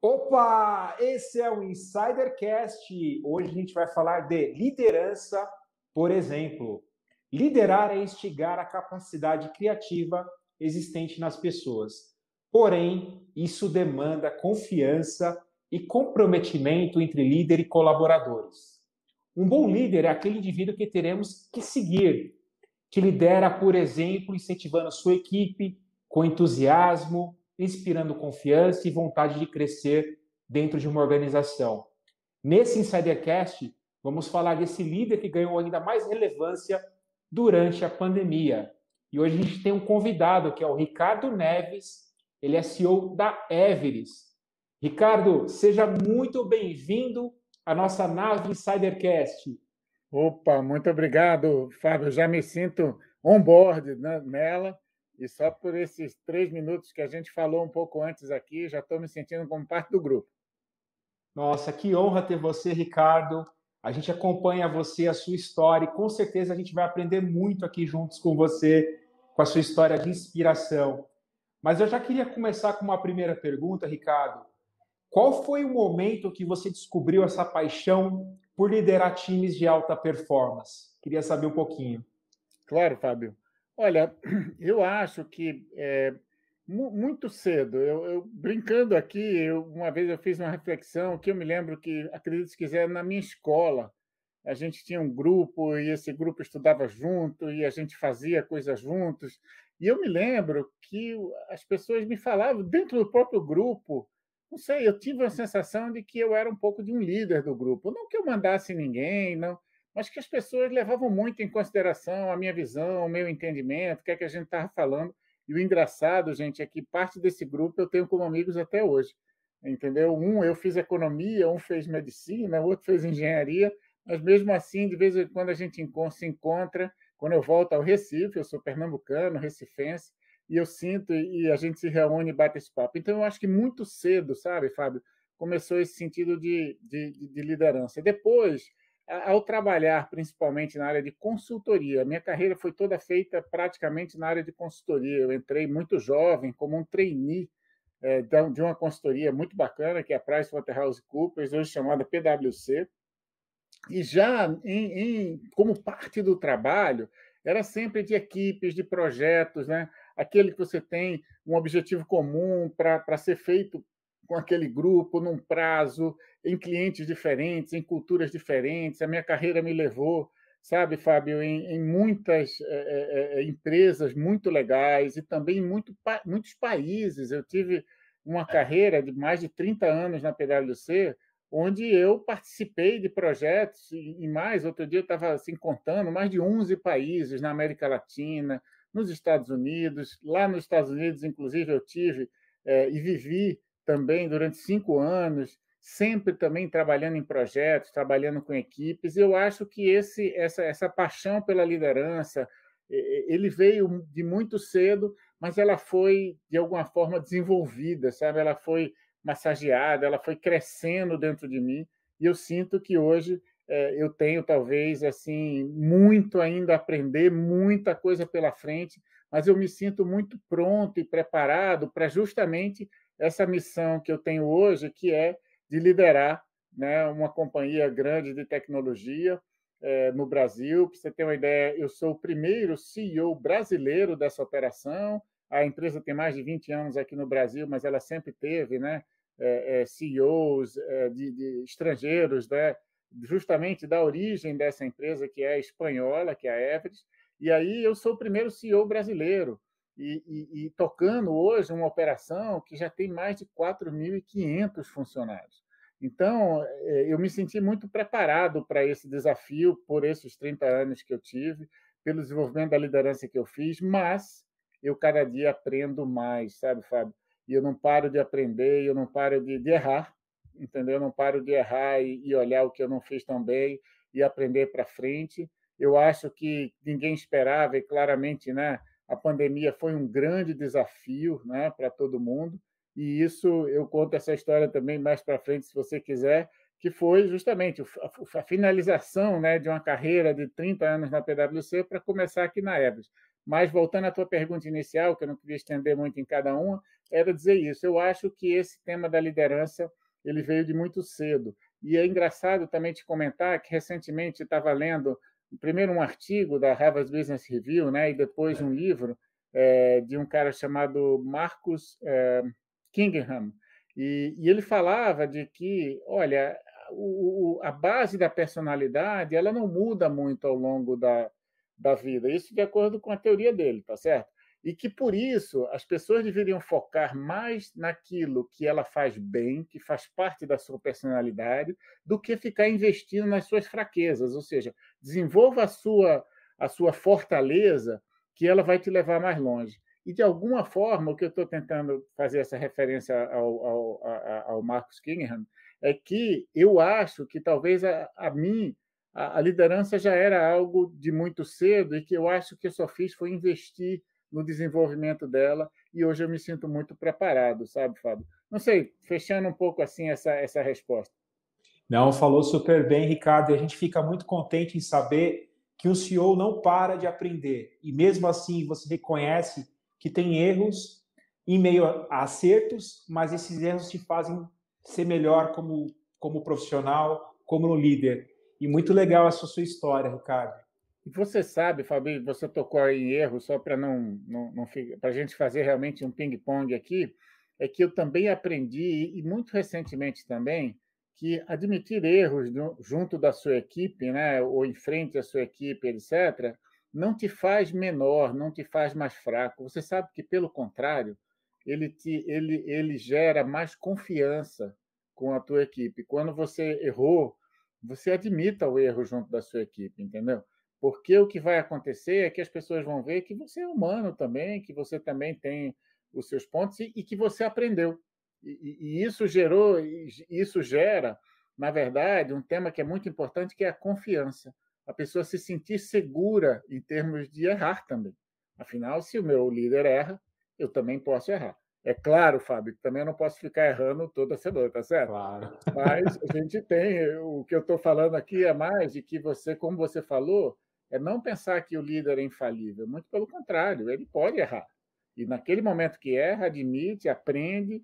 Opa, esse é o Insidercast. Hoje a gente vai falar de liderança, por exemplo. Liderar é instigar a capacidade criativa existente nas pessoas. Porém, isso demanda confiança e comprometimento entre líder e colaboradores. Um bom líder é aquele indivíduo que teremos que seguir, que lidera, por exemplo, incentivando sua equipe com entusiasmo, inspirando confiança e vontade de crescer dentro de uma organização. Nesse Insidercast, vamos falar desse líder que ganhou ainda mais relevância durante a pandemia. E hoje a gente tem um convidado, que é o Ricardo Neves, ele é CEO da Everest. Ricardo, seja muito bem-vindo à nossa nave Insidercast. Opa, muito obrigado, Fábio. Já me sinto on board né, nela e só por esses três minutos que a gente falou um pouco antes aqui, já estou me sentindo como parte do grupo. Nossa, que honra ter você, Ricardo. A gente acompanha você, a sua história, e com certeza a gente vai aprender muito aqui juntos com você, com a sua história de inspiração. Mas eu já queria começar com uma primeira pergunta, Ricardo. Qual foi o momento que você descobriu essa paixão por liderar times de alta performance? Queria saber um pouquinho. Claro, Fábio. Olha, eu acho que é, muito cedo, eu, eu brincando aqui, eu, uma vez eu fiz uma reflexão que eu me lembro que, acredito que quiser, na minha escola, a gente tinha um grupo e esse grupo estudava junto e a gente fazia coisas juntos. E eu me lembro que as pessoas me falavam dentro do próprio grupo, não sei, eu tive a sensação de que eu era um pouco de um líder do grupo, não que eu mandasse ninguém, não, mas que as pessoas levavam muito em consideração a minha visão, o meu entendimento, o que é que a gente estava falando. E o engraçado, gente, é que parte desse grupo eu tenho como amigos até hoje. Entendeu? Um eu fiz economia, um fez medicina, o outro fez engenharia, mas mesmo assim, de vez em quando a gente se encontra. Quando eu volto ao Recife, eu sou pernambucano, recifense, e eu sinto e a gente se reúne e bate esse papo. Então, eu acho que muito cedo, sabe, Fábio, começou esse sentido de, de, de liderança. Depois, ao trabalhar principalmente na área de consultoria, minha carreira foi toda feita praticamente na área de consultoria. Eu entrei muito jovem, como um trainee é, de uma consultoria muito bacana, que é a PricewaterhouseCoopers, hoje chamada PwC. E já em, em, como parte do trabalho, era sempre de equipes, de projetos, né? aquele que você tem um objetivo comum para ser feito com aquele grupo num prazo, em clientes diferentes, em culturas diferentes. A minha carreira me levou, sabe, Fábio, em, em muitas é, é, empresas muito legais e também em muito, muitos países. Eu tive uma é. carreira de mais de 30 anos na PwC, onde eu participei de projetos e mais. Outro dia eu estava assim contando mais de 11 países na América Latina, nos Estados Unidos. Lá nos Estados Unidos, inclusive, eu tive é, e vivi também durante cinco anos, sempre também trabalhando em projetos, trabalhando com equipes. Eu acho que esse, essa, essa paixão pela liderança, ele veio de muito cedo, mas ela foi de alguma forma desenvolvida, sabe? Ela foi massageada, ela foi crescendo dentro de mim e eu sinto que hoje é, eu tenho talvez assim muito ainda a aprender, muita coisa pela frente, mas eu me sinto muito pronto e preparado para justamente essa missão que eu tenho hoje, que é de liderar né, uma companhia grande de tecnologia é, no Brasil. Para você ter uma ideia, eu sou o primeiro CEO brasileiro dessa operação. A empresa tem mais de 20 anos aqui no Brasil, mas ela sempre teve né, é, é, CEOs é, de, de, estrangeiros, né, justamente da origem dessa empresa, que é espanhola, que é a Everest. E aí eu sou o primeiro CEO brasileiro e, e, e tocando hoje uma operação que já tem mais de 4.500 funcionários. Então, é, eu me senti muito preparado para esse desafio, por esses 30 anos que eu tive, pelo desenvolvimento da liderança que eu fiz, mas eu cada dia aprendo mais, sabe, Fábio? E eu não paro de aprender, eu não paro de, de errar, entendeu? Eu não paro de errar e, e olhar o que eu não fiz tão bem e aprender para frente. Eu acho que ninguém esperava, e claramente, né? A pandemia foi um grande desafio né, para todo mundo, e isso eu conto essa história também mais para frente, se você quiser, que foi justamente a finalização né, de uma carreira de 30 anos na PwC para começar aqui na Ebras. Mas voltando à tua pergunta inicial, que eu não queria estender muito em cada uma, era dizer isso. Eu acho que esse tema da liderança ele veio de muito cedo. E é engraçado também te comentar que recentemente estava lendo primeiro um artigo da Harvard Business Review, né, e depois é. um livro é, de um cara chamado Marcus é, Kingham. E, e, ele falava de que, olha, o, o, a base da personalidade ela não muda muito ao longo da, da vida. Isso de acordo com a teoria dele, tá certo? E que por isso as pessoas deveriam focar mais naquilo que ela faz bem, que faz parte da sua personalidade, do que ficar investindo nas suas fraquezas. Ou seja, desenvolva a sua, a sua fortaleza, que ela vai te levar mais longe. E, de alguma forma, o que eu estou tentando fazer essa referência ao, ao, ao Marcos Kingham é que eu acho que talvez a, a mim a, a, liderança já era algo de muito cedo e que eu acho que eu só fiz foi investir no desenvolvimento dela e hoje eu me sinto muito preparado, sabe, Fábio? Não sei, fechando um pouco assim essa, essa resposta. Não, falou super bem, Ricardo, e a gente fica muito contente em saber que o CEO não para de aprender e mesmo assim você reconhece que tem erros em meio a acertos, mas esses erros te fazem ser melhor como como profissional, como líder. E muito legal essa sua história, Ricardo. E você sabe, Fabinho, você tocou em erro, só para não, não, não para a gente fazer realmente um ping-pong aqui, é que eu também aprendi, e muito recentemente também, que admitir erros junto da sua equipe, né, ou em frente à sua equipe, etc., não te faz menor, não te faz mais fraco. Você sabe que, pelo contrário, ele, te, ele, ele gera mais confiança com a tua equipe. Quando você errou, você admita o erro junto da sua equipe, entendeu? Porque o que vai acontecer é que as pessoas vão ver que você é humano também, que você também tem os seus pontos e, e que você aprendeu. E, e isso gerou, isso gera, na verdade, um tema que é muito importante, que é a confiança. A pessoa se sentir segura em termos de errar também. Afinal, se o meu líder erra, eu também posso errar. É claro, Fábio, também eu não posso ficar errando toda semana, tá certo? Claro. Mas a gente tem, o que eu estou falando aqui é mais de que você, como você falou, é não pensar que o líder é infalível, muito pelo contrário, ele pode errar. E naquele momento que erra, admite, aprende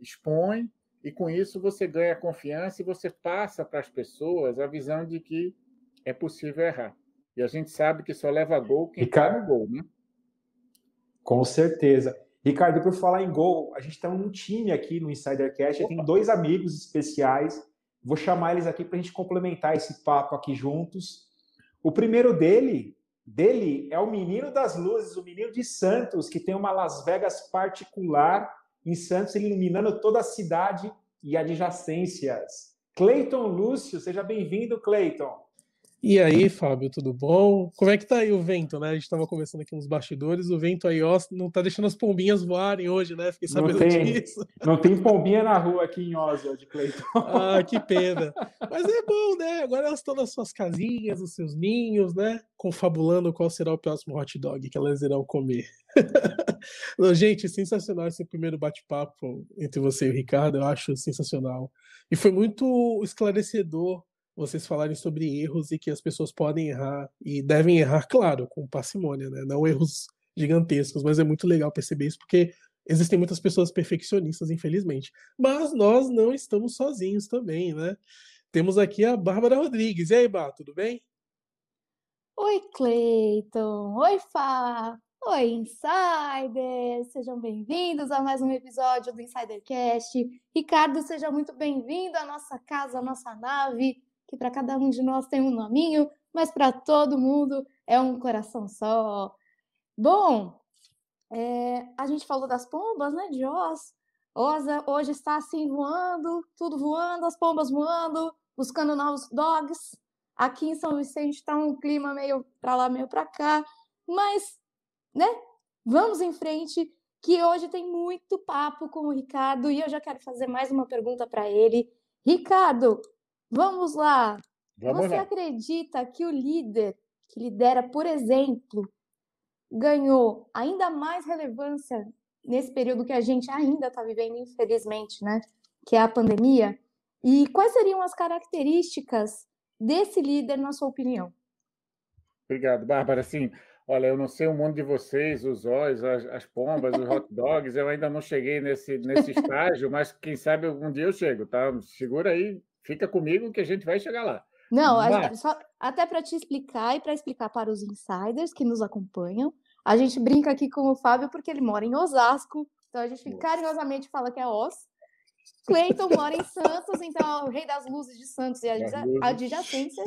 expõe, e com isso você ganha confiança e você passa para as pessoas a visão de que é possível errar. E a gente sabe que só leva gol quem Ricardo, gol, né? Com certeza. Ricardo, por falar em gol, a gente tem tá um time aqui no Insidercast, tem dois amigos especiais. Vou chamar eles aqui para a gente complementar esse papo aqui juntos. O primeiro dele, dele é o menino das luzes, o menino de Santos, que tem uma Las Vegas particular em Santos, iluminando toda a cidade e adjacências. Cleiton Lúcio, seja bem-vindo, Cleiton. E aí, Fábio, tudo bom? Como é que tá aí o vento, né? A gente estava conversando aqui nos bastidores, o vento aí, ó, não tá deixando as pombinhas voarem hoje, né? Fiquei sabendo não tem, disso. Não tem pombinha na rua aqui em Oswald, Cleiton. Ah, que pena. Mas é bom, né? Agora elas estão nas suas casinhas, nos seus ninhos, né? Confabulando qual será o próximo hot dog que elas irão comer. Gente, sensacional esse primeiro bate-papo entre você e o Ricardo, eu acho sensacional. E foi muito esclarecedor vocês falarem sobre erros e que as pessoas podem errar e devem errar, claro, com parcimônia, né? Não erros gigantescos, mas é muito legal perceber isso porque existem muitas pessoas perfeccionistas, infelizmente. Mas nós não estamos sozinhos também, né? Temos aqui a Bárbara Rodrigues. E aí, Bá, tudo bem? Oi, Cleiton. Oi, Fá. Oi, Insiders! Sejam bem-vindos a mais um episódio do Insidercast. Ricardo, seja muito bem-vindo à nossa casa, à nossa nave, que para cada um de nós tem um nominho, mas para todo mundo é um coração só. Bom, é, a gente falou das pombas, né, de Oz? Oz é, hoje está assim voando, tudo voando, as pombas voando, buscando novos dogs. Aqui em São Vicente está um clima meio para lá, meio para cá, mas né? Vamos em frente, que hoje tem muito papo com o Ricardo e eu já quero fazer mais uma pergunta para ele. Ricardo, vamos lá. Vamos Você lá. acredita que o líder que lidera, por exemplo, ganhou ainda mais relevância nesse período que a gente ainda está vivendo, infelizmente, né? Que é a pandemia. E quais seriam as características desse líder, na sua opinião? Obrigado, Bárbara. Sim, Olha, eu não sei o mundo de vocês, os olhos, as, as, pombas, os hot dogs, eu ainda não cheguei nesse, nesse estágio, mas quem sabe um dia eu chego, tá? Segura aí, fica comigo que a gente vai chegar lá. Não, mas... só, até para te explicar e para explicar para os insiders que nos acompanham, a gente brinca aqui com o Fábio porque ele mora em Osasco, então a gente carinhosamente fala que é Os. Cleiton mora em Santos, então é o rei das luzes de Santos e adjacências.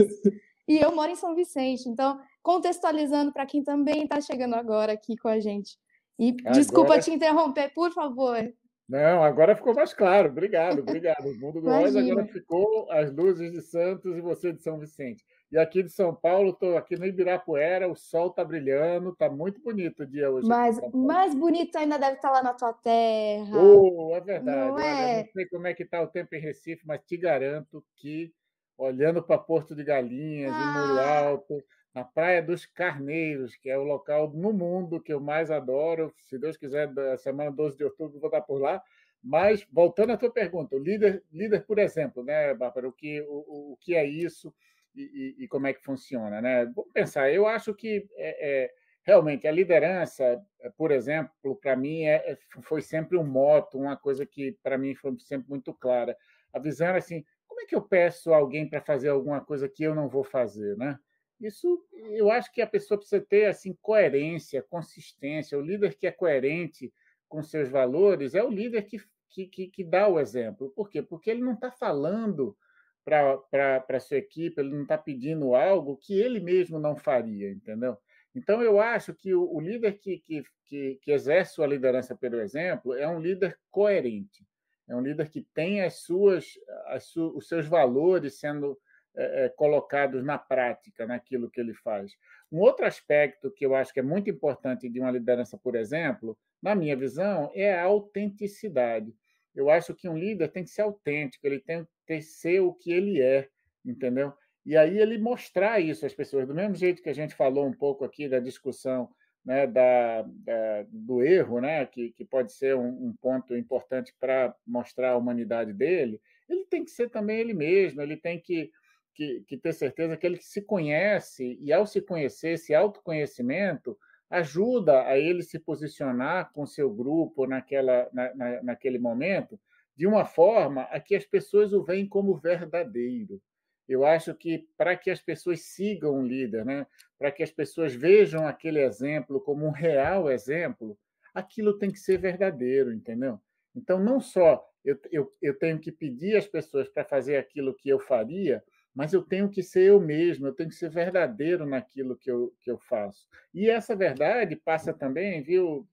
E eu moro em São Vicente, então, contextualizando para quem também está chegando agora aqui com a gente. E agora... desculpa te interromper, por favor. Não, agora ficou mais claro. Obrigado, obrigado. O mundo do Oz agora ficou as luzes de Santos e você de São Vicente. E aqui de São Paulo, estou aqui no Ibirapuera, o sol está brilhando, está muito bonito o dia hoje. Mas mais bonito ainda deve estar tá lá na tua terra. Oh, é verdade. Não, é? não sei como é que está o tempo em Recife, mas te garanto que olhando para Porto de Galinhas, ah. em Alto, na Praia dos Carneiros, que é o local no mundo que eu mais adoro. Se Deus quiser, da semana 12 de outubro vou estar por lá. Mas, voltando à tua pergunta, o líder, líder por exemplo, né, Bárbara, o que, o, o que é isso e, e, e, como é que funciona? Né? Vamos pensar, eu acho que é, é, realmente a liderança, por exemplo, para mim é, é, foi sempre um moto, uma coisa que para mim foi sempre muito clara, avisando assim, como é que eu peço alguém para fazer alguma coisa que eu não vou fazer, né? Isso, eu acho que a pessoa precisa ter assim coerência, consistência. O líder que é coerente com seus valores é o líder que, que, que, dá o exemplo. Por quê? Porque ele não está falando para a sua equipe, ele não está pedindo algo que ele mesmo não faria, entendeu? Então, eu acho que o, o líder que, que, que, que exerce sua liderança pelo exemplo é um líder coerente. É um líder que tem as suas, as su, os seus valores sendo é, é, colocados na prática, naquilo que ele faz. Um outro aspecto que eu acho que é muito importante de uma liderança, por exemplo, na minha visão, é a autenticidade. Eu acho que um líder tem que ser autêntico, ele tem que ser o que ele é, entendeu? E aí ele mostrar isso às pessoas, do mesmo jeito que a gente falou um pouco aqui da discussão né, da, da, do erro, né, que, que pode ser um, um ponto importante para mostrar a humanidade dele, ele tem que ser também ele mesmo, ele tem que, que, que ter certeza que ele se conhece, e ao se conhecer, esse autoconhecimento ajuda a ele se posicionar com seu grupo naquela, na, na, naquele momento de uma forma a que as pessoas o veem como verdadeiro. Eu acho que para que as pessoas sigam um líder, né? para que as pessoas vejam aquele exemplo como um real exemplo, aquilo tem que ser verdadeiro, entendeu? Então, não só eu, eu, eu tenho que pedir às pessoas para fazer aquilo que eu faria, mas eu tenho que ser eu mesmo, eu tenho que ser verdadeiro naquilo que eu, que eu faço. E essa verdade passa também, viu,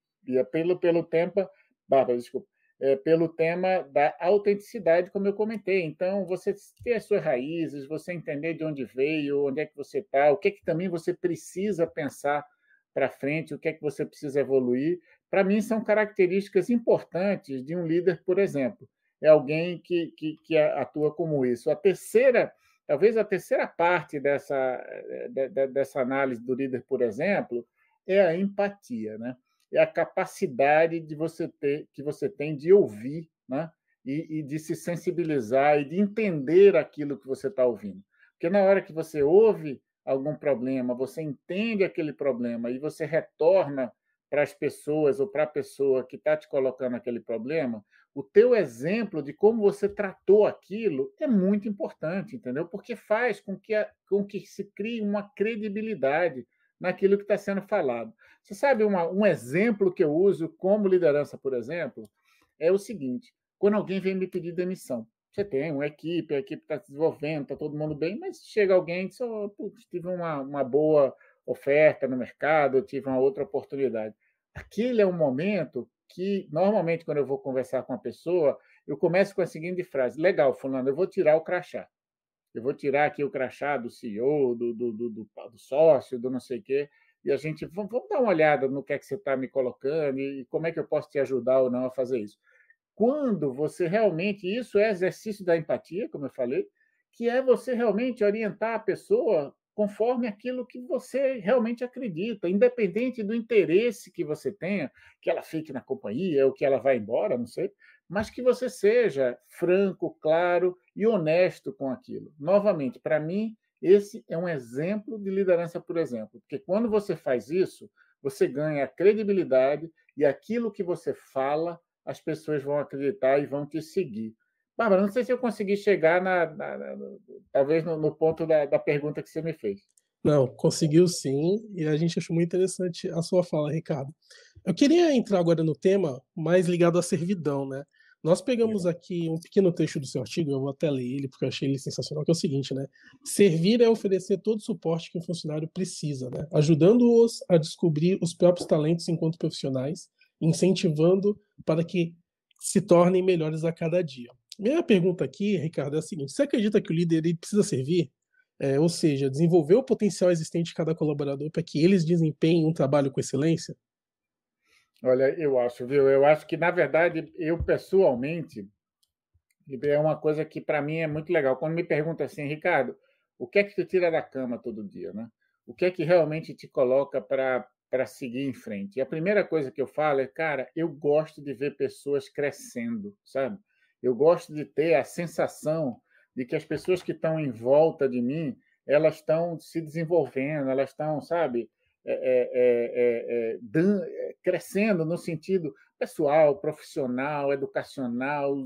pelo, pelo tempo, Bárbara, desculpa, é, pelo tema da autenticidade, como eu comentei. Então, você ter as suas raízes, você entender de onde veio, onde é que você está, o que é que também você precisa pensar para frente, o que é que você precisa evoluir, para mim são características importantes de um líder, por exemplo. É alguém que, que, que atua como isso. A terceira, talvez a terceira parte dessa, eh, dessa análise do líder, por exemplo, é a empatia, né? é a capacidade de você ter, que você tem de ouvir, né? E, e de se sensibilizar e de entender aquilo que você está ouvindo. Porque na hora que você ouve algum problema, você entende aquele problema e você retorna para as pessoas ou para a pessoa que está te colocando aquele problema, o teu exemplo de como você tratou aquilo é muito importante, entendeu? Porque faz com que, a, com que se crie uma credibilidade naquilo que está sendo falado. Você sabe uma, um exemplo que eu uso como liderança, por exemplo, é o seguinte: quando alguém vem me pedir demissão, você tem uma equipe, a equipe está se desenvolvendo, está todo mundo bem, mas chega alguém e diz: oh, putz, tive uma, uma boa oferta no mercado, tive uma outra oportunidade. Aquele é um momento que, normalmente, quando eu vou conversar com a pessoa, eu começo com a seguinte frase: Legal, Fulano, eu vou tirar o crachá eu vou tirar aqui o crachá do CEO, do, do, do, do sócio, do não sei o quê, e a gente vamos, vamos, dar uma olhada no que é que você está me colocando e, e como é que eu posso te ajudar ou não a fazer isso. Quando você realmente, isso é exercício da empatia, como eu falei, que é você realmente orientar a pessoa conforme aquilo que você realmente acredita, independente do interesse que você tenha, que ela fique na companhia ou que ela vá embora, não sei, mas que você seja franco, claro e honesto com aquilo. Novamente, para mim, esse é um exemplo de liderança, por exemplo, porque quando você faz isso, você ganha credibilidade e aquilo que você fala, as pessoas vão acreditar e vão te seguir. Bárbara, não sei se eu consegui chegar na, na, na talvez no, no ponto da, da, pergunta que você me fez. Não, conseguiu sim, e a gente achou muito interessante a sua fala, Ricardo. Eu queria entrar agora no tema mais ligado à servidão, né? Nós pegamos aqui um pequeno trecho do seu artigo, eu vou até ler ele porque eu achei ele sensacional, que é o seguinte, né? Servir é oferecer todo o suporte que um funcionário precisa, né? Ajudando-os a descobrir os próprios talentos enquanto profissionais, incentivando para que se tornem melhores a cada dia. Minha pergunta aqui, Ricardo, é a seguinte: você acredita que o líder ele precisa servir? É, ou seja, desenvolver o potencial existente de cada colaborador para que eles desempenhem um trabalho com excelência? Olha, eu acho, viu? Eu acho que, na verdade, eu pessoalmente, é uma coisa que para mim é muito legal. Quando me perguntam assim, Ricardo, o que é que tu tira da cama todo dia, né? O que é que realmente te coloca para para seguir em frente? E a primeira coisa que eu falo é, cara, eu gosto de ver pessoas crescendo, sabe? Eu gosto de ter a sensação de que as pessoas que estão em volta de mim, elas estão se desenvolvendo, elas estão, sabe, é, é, é, crescendo no sentido pessoal, profissional, educacional,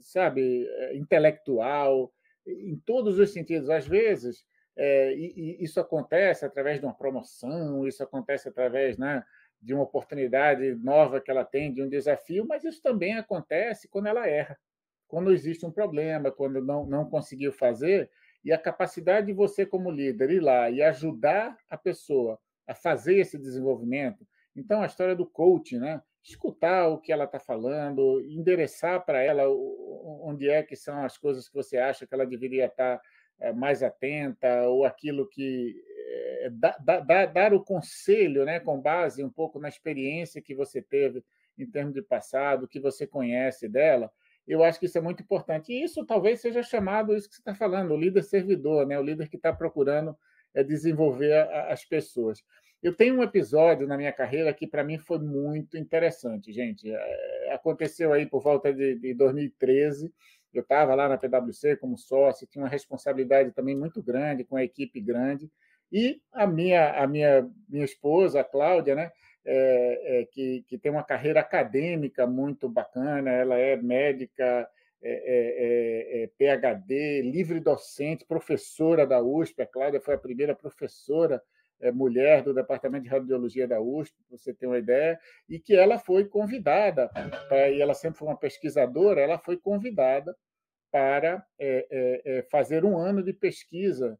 sabe, intelectual, em todos os sentidos. Às vezes, e, e isso acontece através de uma promoção, isso acontece através né, de uma oportunidade nova que ela tem, de um desafio, mas isso também acontece quando ela erra, quando existe um problema, quando não, não conseguiu fazer. E a capacidade de você, como líder, ir lá e ajudar a pessoa a fazer esse desenvolvimento. Então, a história do coach, né? escutar o que ela está falando, endereçar para ela onde é que são as coisas que você acha que ela deveria estar tá, é, mais atenta, ou aquilo que. É, da, da, dar o conselho né? com base um pouco na experiência que você teve em termos de passado, que você conhece dela. Eu acho que isso é muito importante. E isso talvez seja chamado, isso que você está falando, o líder servidor, né? o líder que está procurando é desenvolver a, as pessoas. Eu tenho um episódio na minha carreira que para mim foi muito interessante, gente. É, é, aconteceu aí por volta de, de 2013. Eu estava lá na PwC como sócio, tinha uma responsabilidade também muito grande, com a equipe grande. E a minha, a minha, minha esposa, a Cláudia, né, é, é, que, que tem uma carreira acadêmica muito bacana, ela é médica, é, é, é, é PhD, livre docente, professora da USP. A Cláudia foi a primeira professora é, mulher do Departamento de Radiologia da USP, para você ter uma ideia, e que ela foi convidada, pra, e ela sempre foi uma pesquisadora, ela foi convidada para é, fazer um ano de pesquisa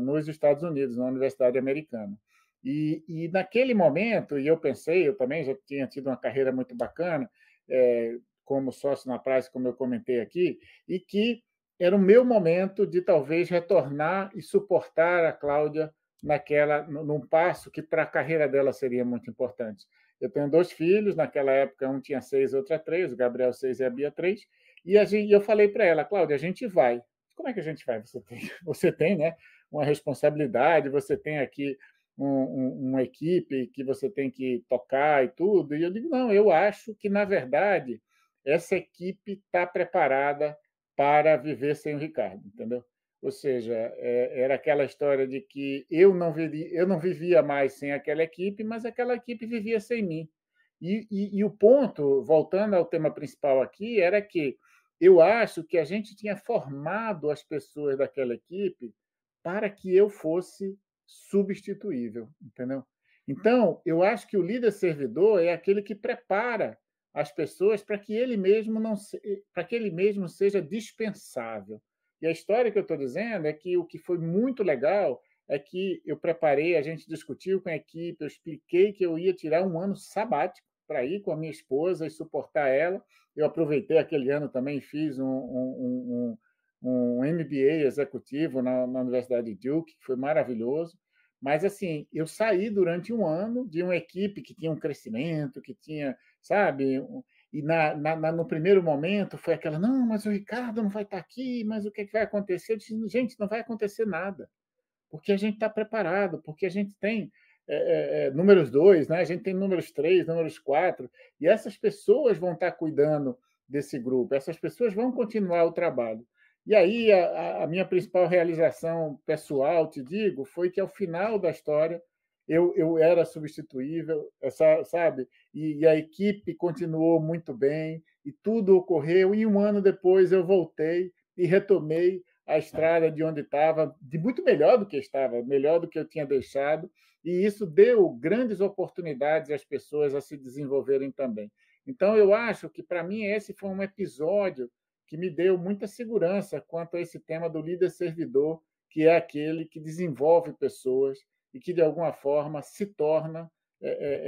nos Estados Unidos, na Universidade Americana. E, e, naquele momento, e eu pensei, eu também já tinha tido uma carreira muito bacana, é, como sócio na praça, como eu comentei aqui, e que era o meu momento de talvez retornar e suportar a Cláudia naquela num passo que para a carreira dela seria muito importante. Eu tenho dois filhos, naquela época um tinha seis, outra é três, o Gabriel seis e a Bia três, e a gente, eu falei para ela, Cláudia, a gente vai. Como é que a gente vai? Você tem, você tem né, uma responsabilidade, você tem aqui um, um, uma equipe que você tem que tocar e tudo. E eu digo, não, eu acho que, na verdade, essa equipe está preparada para viver sem o Ricardo, entendeu? Ou seja, é, era aquela história de que eu não, eu não vivia mais sem aquela equipe, mas aquela equipe vivia sem mim. E, e, e o ponto, voltando ao tema principal aqui, era que eu acho que a gente tinha formado as pessoas daquela equipe para que eu fosse substituível, entendeu? Então, eu acho que o líder servidor é aquele que prepara as pessoas para que ele mesmo não para que ele mesmo seja dispensável. E a história que eu estou dizendo é que o que foi muito legal é que eu preparei, a gente discutiu com a equipe, eu expliquei que eu ia tirar um ano sabático para ir com a minha esposa e suportar ela. Eu aproveitei aquele ano também fiz um, um, um, um MBA executivo na, na Universidade de Duke, que foi maravilhoso. Mas, assim, eu saí durante um ano de uma equipe que tinha um crescimento, que tinha, sabe? E na, na, na no primeiro momento foi aquela: não, mas o Ricardo não vai estar tá aqui, mas o que, é que vai acontecer? Eu disse: gente, não vai acontecer nada, porque a gente está preparado, porque a gente tem. É, é, números dois, né? a gente tem números três, números quatro, e essas pessoas vão estar tá cuidando desse grupo, essas pessoas vão continuar o trabalho. E aí a, a, minha principal realização pessoal, te digo, foi que ao final da história eu, eu era substituível, eh, sabe? E, e a equipe continuou muito bem e tudo ocorreu. E um ano depois eu voltei e retomei a estrada de onde estava, de muito melhor do que estava, melhor do que eu tinha deixado, e isso deu grandes oportunidades às pessoas a se desenvolverem também. Então, eu acho que, para mim, esse foi um episódio que me deu muita segurança quanto a esse tema do líder servidor, que é aquele que desenvolve pessoas e que, de alguma forma, se torna é é, é,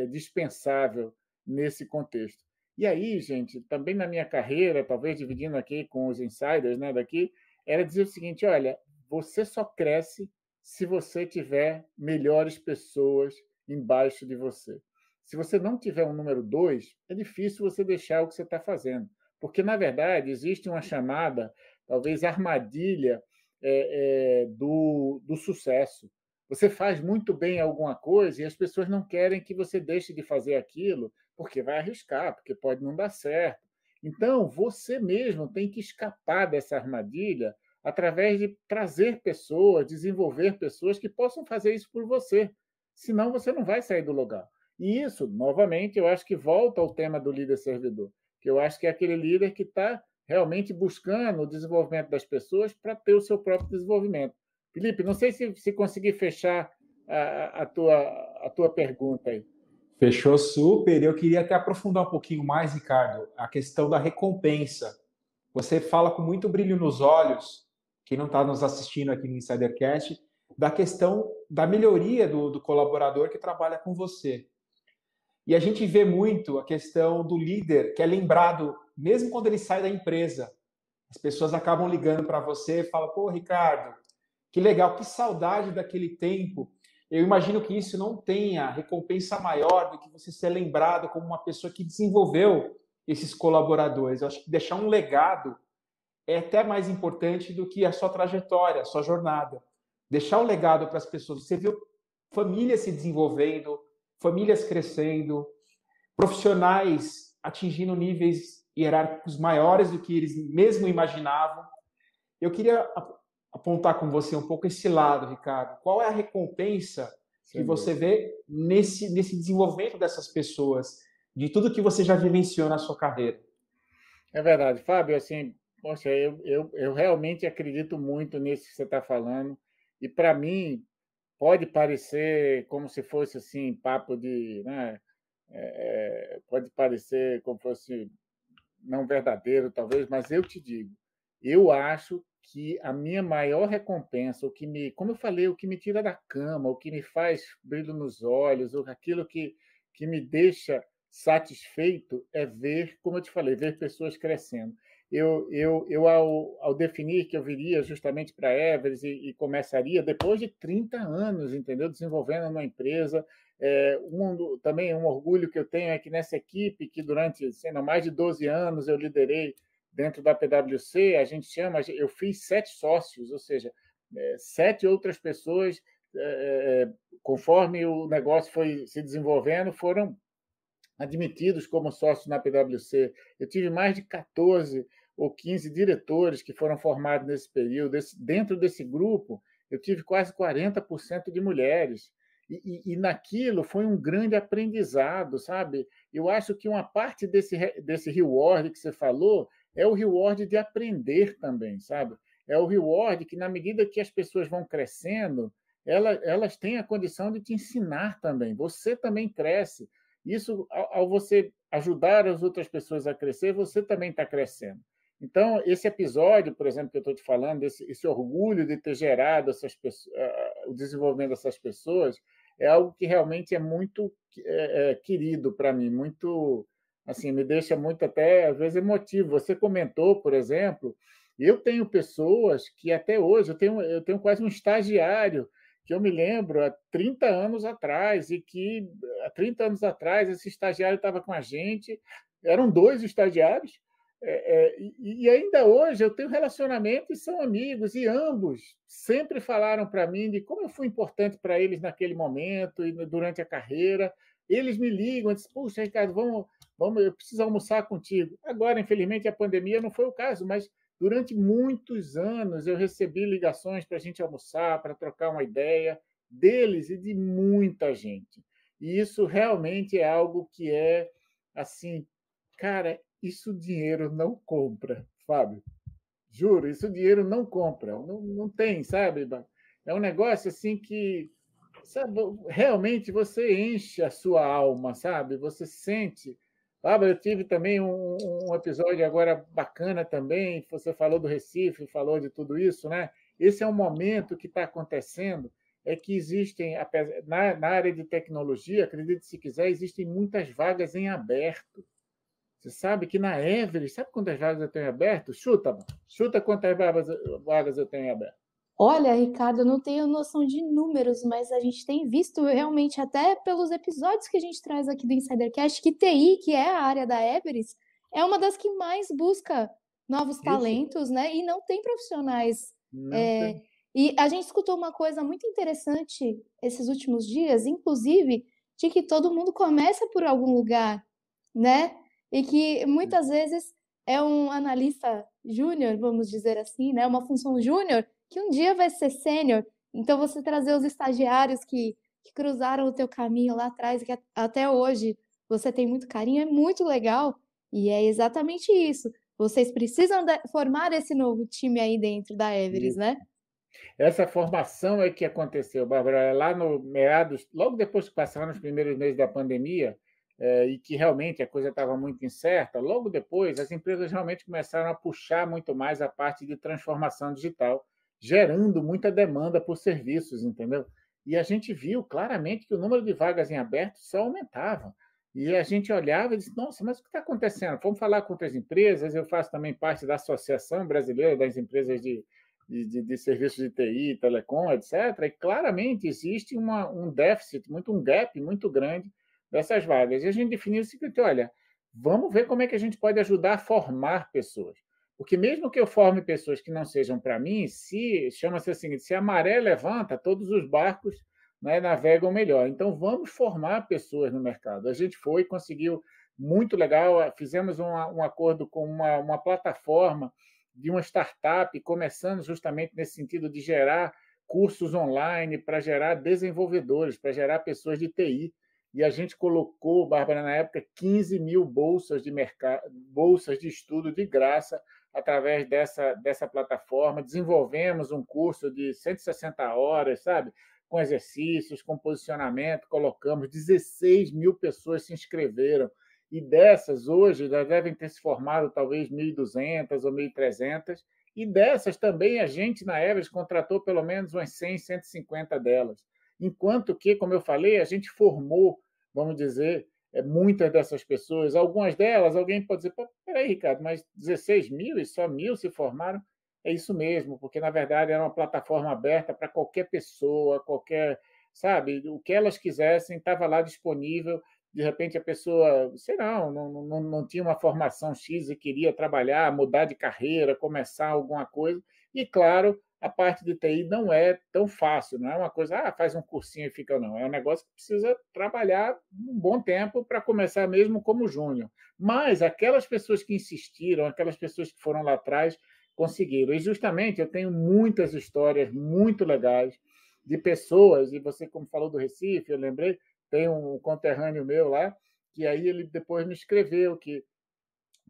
é, é, dispensável nesse contexto. E aí, gente, também na minha carreira, talvez dividindo aqui com os insiders né, daqui, era dizer o seguinte: olha, você só cresce se você tiver melhores pessoas embaixo de você. Se você não tiver um número dois, é difícil você deixar o que você está fazendo. Porque, na verdade, existe uma chamada, talvez, armadilha é, é, do, do sucesso. Você faz muito bem alguma coisa e as pessoas não querem que você deixe de fazer aquilo, porque vai arriscar, porque pode não dar certo. Então, você mesmo tem que escapar dessa armadilha através de trazer pessoas, desenvolver pessoas que possam fazer isso por você. Senão, você não vai sair do lugar. E isso, novamente, eu acho que volta ao tema do líder servidor que eu acho que é aquele líder que está realmente buscando o desenvolvimento das pessoas para ter o seu próprio desenvolvimento. Felipe, não sei se, se consegui fechar a, a, tua, a tua pergunta aí. Fechou super. Eu queria até aprofundar um pouquinho mais, Ricardo, a questão da recompensa. Você fala com muito brilho nos olhos, quem não está nos assistindo aqui no Insidercast, da questão da melhoria do, do colaborador que trabalha com você. E a gente vê muito a questão do líder que é lembrado, mesmo quando ele sai da empresa. As pessoas acabam ligando para você e falam: pô, Ricardo, que legal, que saudade daquele tempo. Eu imagino que isso não tenha recompensa maior do que você ser lembrado como uma pessoa que desenvolveu esses colaboradores. Eu acho que deixar um legado é até mais importante do que a sua trajetória, a sua jornada. Deixar um legado para as pessoas. Você viu família se desenvolvendo, famílias crescendo, profissionais atingindo níveis hierárquicos maiores do que eles mesmo imaginavam. Eu queria apontar com você um pouco esse lado, Ricardo. Qual é a recompensa que você vê nesse, nesse desenvolvimento dessas pessoas, de tudo que você já vivenciou na sua carreira? É verdade, Fábio. Assim, poxa, eu, eu, eu realmente acredito muito nisso que você está falando. E para mim, pode parecer como se fosse assim papo de, né? É, é, pode parecer como fosse não verdadeiro talvez, mas eu te digo, eu acho que a minha maior recompensa, o que me, como eu falei, o que me tira da cama, o que me faz brilho nos olhos, ou aquilo que, que me deixa satisfeito é ver, como eu te falei, ver pessoas crescendo eu, eu, eu ao, ao, definir que eu viria justamente para Everest e, e, começaria depois de 30 anos, entendeu? Desenvolvendo uma empresa. É, um, também um orgulho que eu tenho é que nessa equipe, que durante sendo mais de 12 anos eu liderei dentro da PwC, a gente chama, eu fiz sete sócios, ou seja, é, sete outras pessoas, é, é conforme o negócio foi se desenvolvendo, foram admitidos como sócios na PwC. Eu tive mais de 14 ou 15 diretores que foram formados nesse período. Esse, dentro desse grupo, eu tive quase 40% de mulheres. E, e, e, naquilo foi um grande aprendizado, sabe? Eu acho que uma parte desse, desse reward que você falou é o reward de aprender também, sabe? É o reward que, na medida que as pessoas vão crescendo, ela, elas têm a condição de te ensinar também. Você também cresce. Isso, ao, ao você ajudar as outras pessoas a crescer, você também está crescendo. Então, esse episódio, por exemplo, que eu estou te falando, esse, esse, orgulho de ter gerado essas pessoas, o desenvolvimento dessas pessoas, é algo que realmente é muito é, é, querido para mim, muito assim me deixa muito até às vezes emotivo. Você comentou, por exemplo, eu tenho pessoas que até hoje eu tenho eu tenho quase um estagiário que eu me lembro há 30 anos atrás e que há 30 anos atrás esse estagiário estava com a gente, eram dois estagiários é, é, e ainda hoje eu tenho relacionamento e são amigos, e ambos sempre falaram para mim de como eu fui importante para eles naquele momento e durante a carreira. Eles me ligam, dizem, puxa, Ricardo, vamos, vamos, eu preciso almoçar contigo. Agora, infelizmente, a pandemia não foi o caso, mas durante muitos anos eu recebi ligações para a gente almoçar, para trocar uma ideia deles e de muita gente. E isso realmente é algo que é assim, cara, isso dinheiro não compra, Fábio. Juro, isso dinheiro não compra. Não, não tem, sabe? É um negócio assim que sabe, realmente você enche a sua alma, sabe? Você sente. Fábio, eu tive também um, um episódio agora bacana também. Você falou do Recife, falou de tudo isso, né? Esse é um momento que está acontecendo é que existem, na, área de tecnologia, acredite se quiser, existem muitas vagas em aberto. Você sabe que na Everest, sabe quantas vagas eu tenho aberto? Chuta, Chuta quantas vagas eu tenho aberto. Olha, Ricardo, eu não tenho noção de números, mas a gente tem visto realmente, até pelos episódios que a gente traz aqui do Insidercast, que TI, que é a área da Everest, é uma das que mais busca novos Isso. talentos, né? E não tem profissionais. Não é... tem. E a gente escutou uma coisa muito interessante esses últimos dias, inclusive, de que todo mundo começa por algum lugar, né? e que uhum. muitas vezes é um analista júnior, vamos dizer assim, né? Uma função júnior que um dia vai ser sênior. Então você trazer os estagiários que, que cruzaram o teu caminho lá atrás, que até hoje você tem muito carinho, é muito legal. E é exatamente isso. Vocês precisam formar esse novo time aí dentro da Everest, né? Essa formação é que aconteceu, Bárbara, lá no meados, logo depois que passaram os primeiros meses da pandemia, eh, e que realmente a coisa estava muito incerta, logo depois as empresas realmente começaram a puxar muito mais a parte de transformação digital, gerando muita demanda por serviços, entendeu? E a gente viu claramente que o número de vagas em aberto só aumentava. E a gente olhava e disse: nossa, mas o que está acontecendo? Vamos falar com outras empresas. Eu faço também parte da Associação Brasileira das Empresas de, de, de Serviços de TI, Telecom, etc. E claramente existe uma, um déficit, muito um gap muito grande dessas vagas. E a gente definiu o seguinte: olha, vamos ver como é que a gente pode ajudar a formar pessoas. Porque mesmo que eu forme pessoas que não sejam para mim, se chama-se assim, se a maré levanta, todos os barcos né, navegam melhor. Então vamos formar pessoas no mercado. A gente foi, conseguiu muito legal, fizemos um acordo com uma, uma plataforma de uma startup, começando justamente nesse sentido de gerar cursos online para gerar desenvolvedores, para gerar pessoas de TI e a gente colocou, Bárbara, na época, 15 mil bolsas de, mercado, bolsas de estudo de graça através dessa, dessa plataforma. Desenvolvemos um curso de 160 horas, sabe? Com exercícios, com posicionamento, colocamos 16 mil pessoas se inscreveram. E dessas, hoje, já devem ter se formado talvez 1.200 ou 1.300. E dessas também, a gente, na Everest, contratou pelo menos umas 100, 150 delas. Enquanto que, como eu falei, a gente formou, vamos dizer, é, muitas dessas pessoas. Algumas delas, alguém pode dizer, peraí, Ricardo, mas 16 mil e só mil se formaram? É isso mesmo, porque, na verdade, era uma plataforma aberta para qualquer pessoa, qualquer sabe? O que elas quisessem estava lá disponível. De repente a pessoa, sei não, não, não, não tinha uma formação X e queria trabalhar, mudar de carreira, começar alguma coisa. E claro, a parte de TI não é tão fácil, não é uma coisa, ah, faz um cursinho e fica, não. É um negócio que precisa trabalhar um bom tempo para começar mesmo como júnior. Mas aquelas pessoas que insistiram, aquelas pessoas que foram lá atrás, conseguiram. E justamente eu tenho muitas histórias muito legais de pessoas, e você, como falou do Recife, eu lembrei, tem um conterrâneo meu lá, que aí ele depois me escreveu que,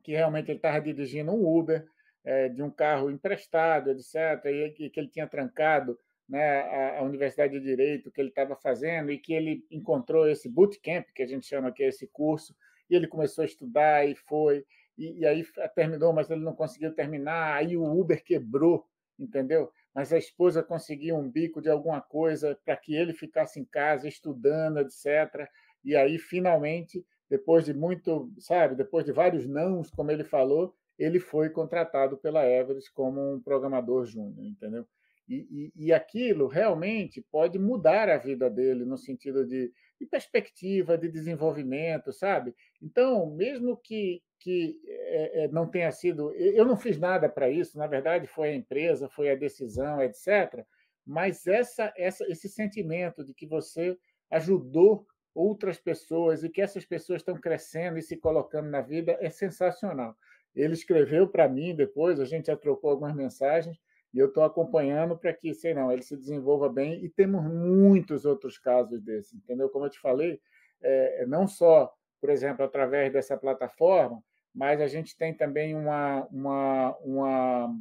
que realmente ele estava dirigindo um Uber é, de um carro emprestado, etc., e que ele tinha trancado né, a, Universidade de Direito que ele estava fazendo e que ele encontrou esse bootcamp, que a gente chama aqui é esse curso, e ele começou a estudar e foi, e, e aí terminou, mas ele não conseguiu terminar, aí o Uber quebrou, entendeu? Mas a esposa conseguiu um bico de alguma coisa para que ele ficasse em casa estudando, etc., e aí finalmente, depois de muito, sabe, depois de vários nãos, como ele falou, ele foi contratado pela Everest como um programador júnior, entendeu? E, e, e, aquilo realmente pode mudar a vida dele no sentido de, de perspectiva, de desenvolvimento, sabe? Então, mesmo que, que é, é não tenha sido. Eu não fiz nada para isso, na verdade, foi a empresa, foi a decisão, etc. Mas essa, essa, esse sentimento de que você ajudou outras pessoas e que essas pessoas estão crescendo e se colocando na vida é sensacional. Ele escreveu para mim depois, a gente já trocou algumas mensagens e eu estou acompanhando para que, sei não, ele se desenvolva bem. E temos muitos outros casos desses, entendeu? Como eu te falei, é, é, não só, por exemplo, através dessa plataforma, mas a gente tem também uma, uma, uma,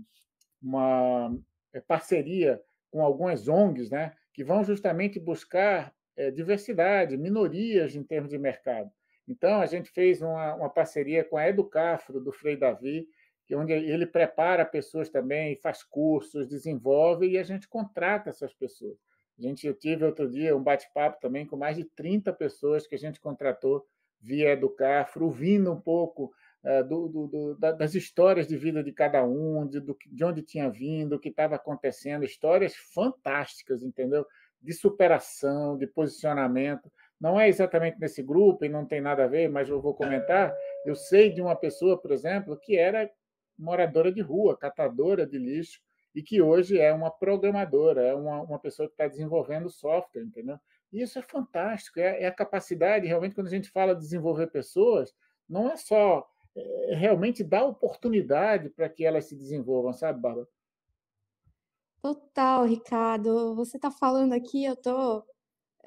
uma é, parceria com algumas ONGs, né? Que vão justamente buscar é, diversidade, minorias em termos de mercado. Então, a gente fez uma, uma parceria com a Educafro, do Frei Davi, que é onde ele prepara pessoas também, faz cursos, desenvolve, e a gente contrata essas pessoas. A gente, eu tive outro dia um bate-papo também com mais de 30 pessoas que a gente contratou via Educafro, ouvindo um pouco uh, do, do, do, das histórias de vida de cada um, de, de onde tinha vindo, o que estava acontecendo, histórias fantásticas, entendeu? De superação, de posicionamento não é exatamente nesse grupo e não tem nada a ver, mas eu vou comentar. Eu sei de uma pessoa, por exemplo, que era moradora de rua, catadora de lixo, e que hoje é uma programadora, é uma, uma pessoa que está desenvolvendo software, entendeu? E isso é fantástico, é, é, a capacidade, realmente, quando a gente fala de desenvolver pessoas, não é só é, é realmente dar oportunidade para que elas se desenvolvam, sabe, Bárbara? Total, Ricardo. Você está falando aqui, eu estou tô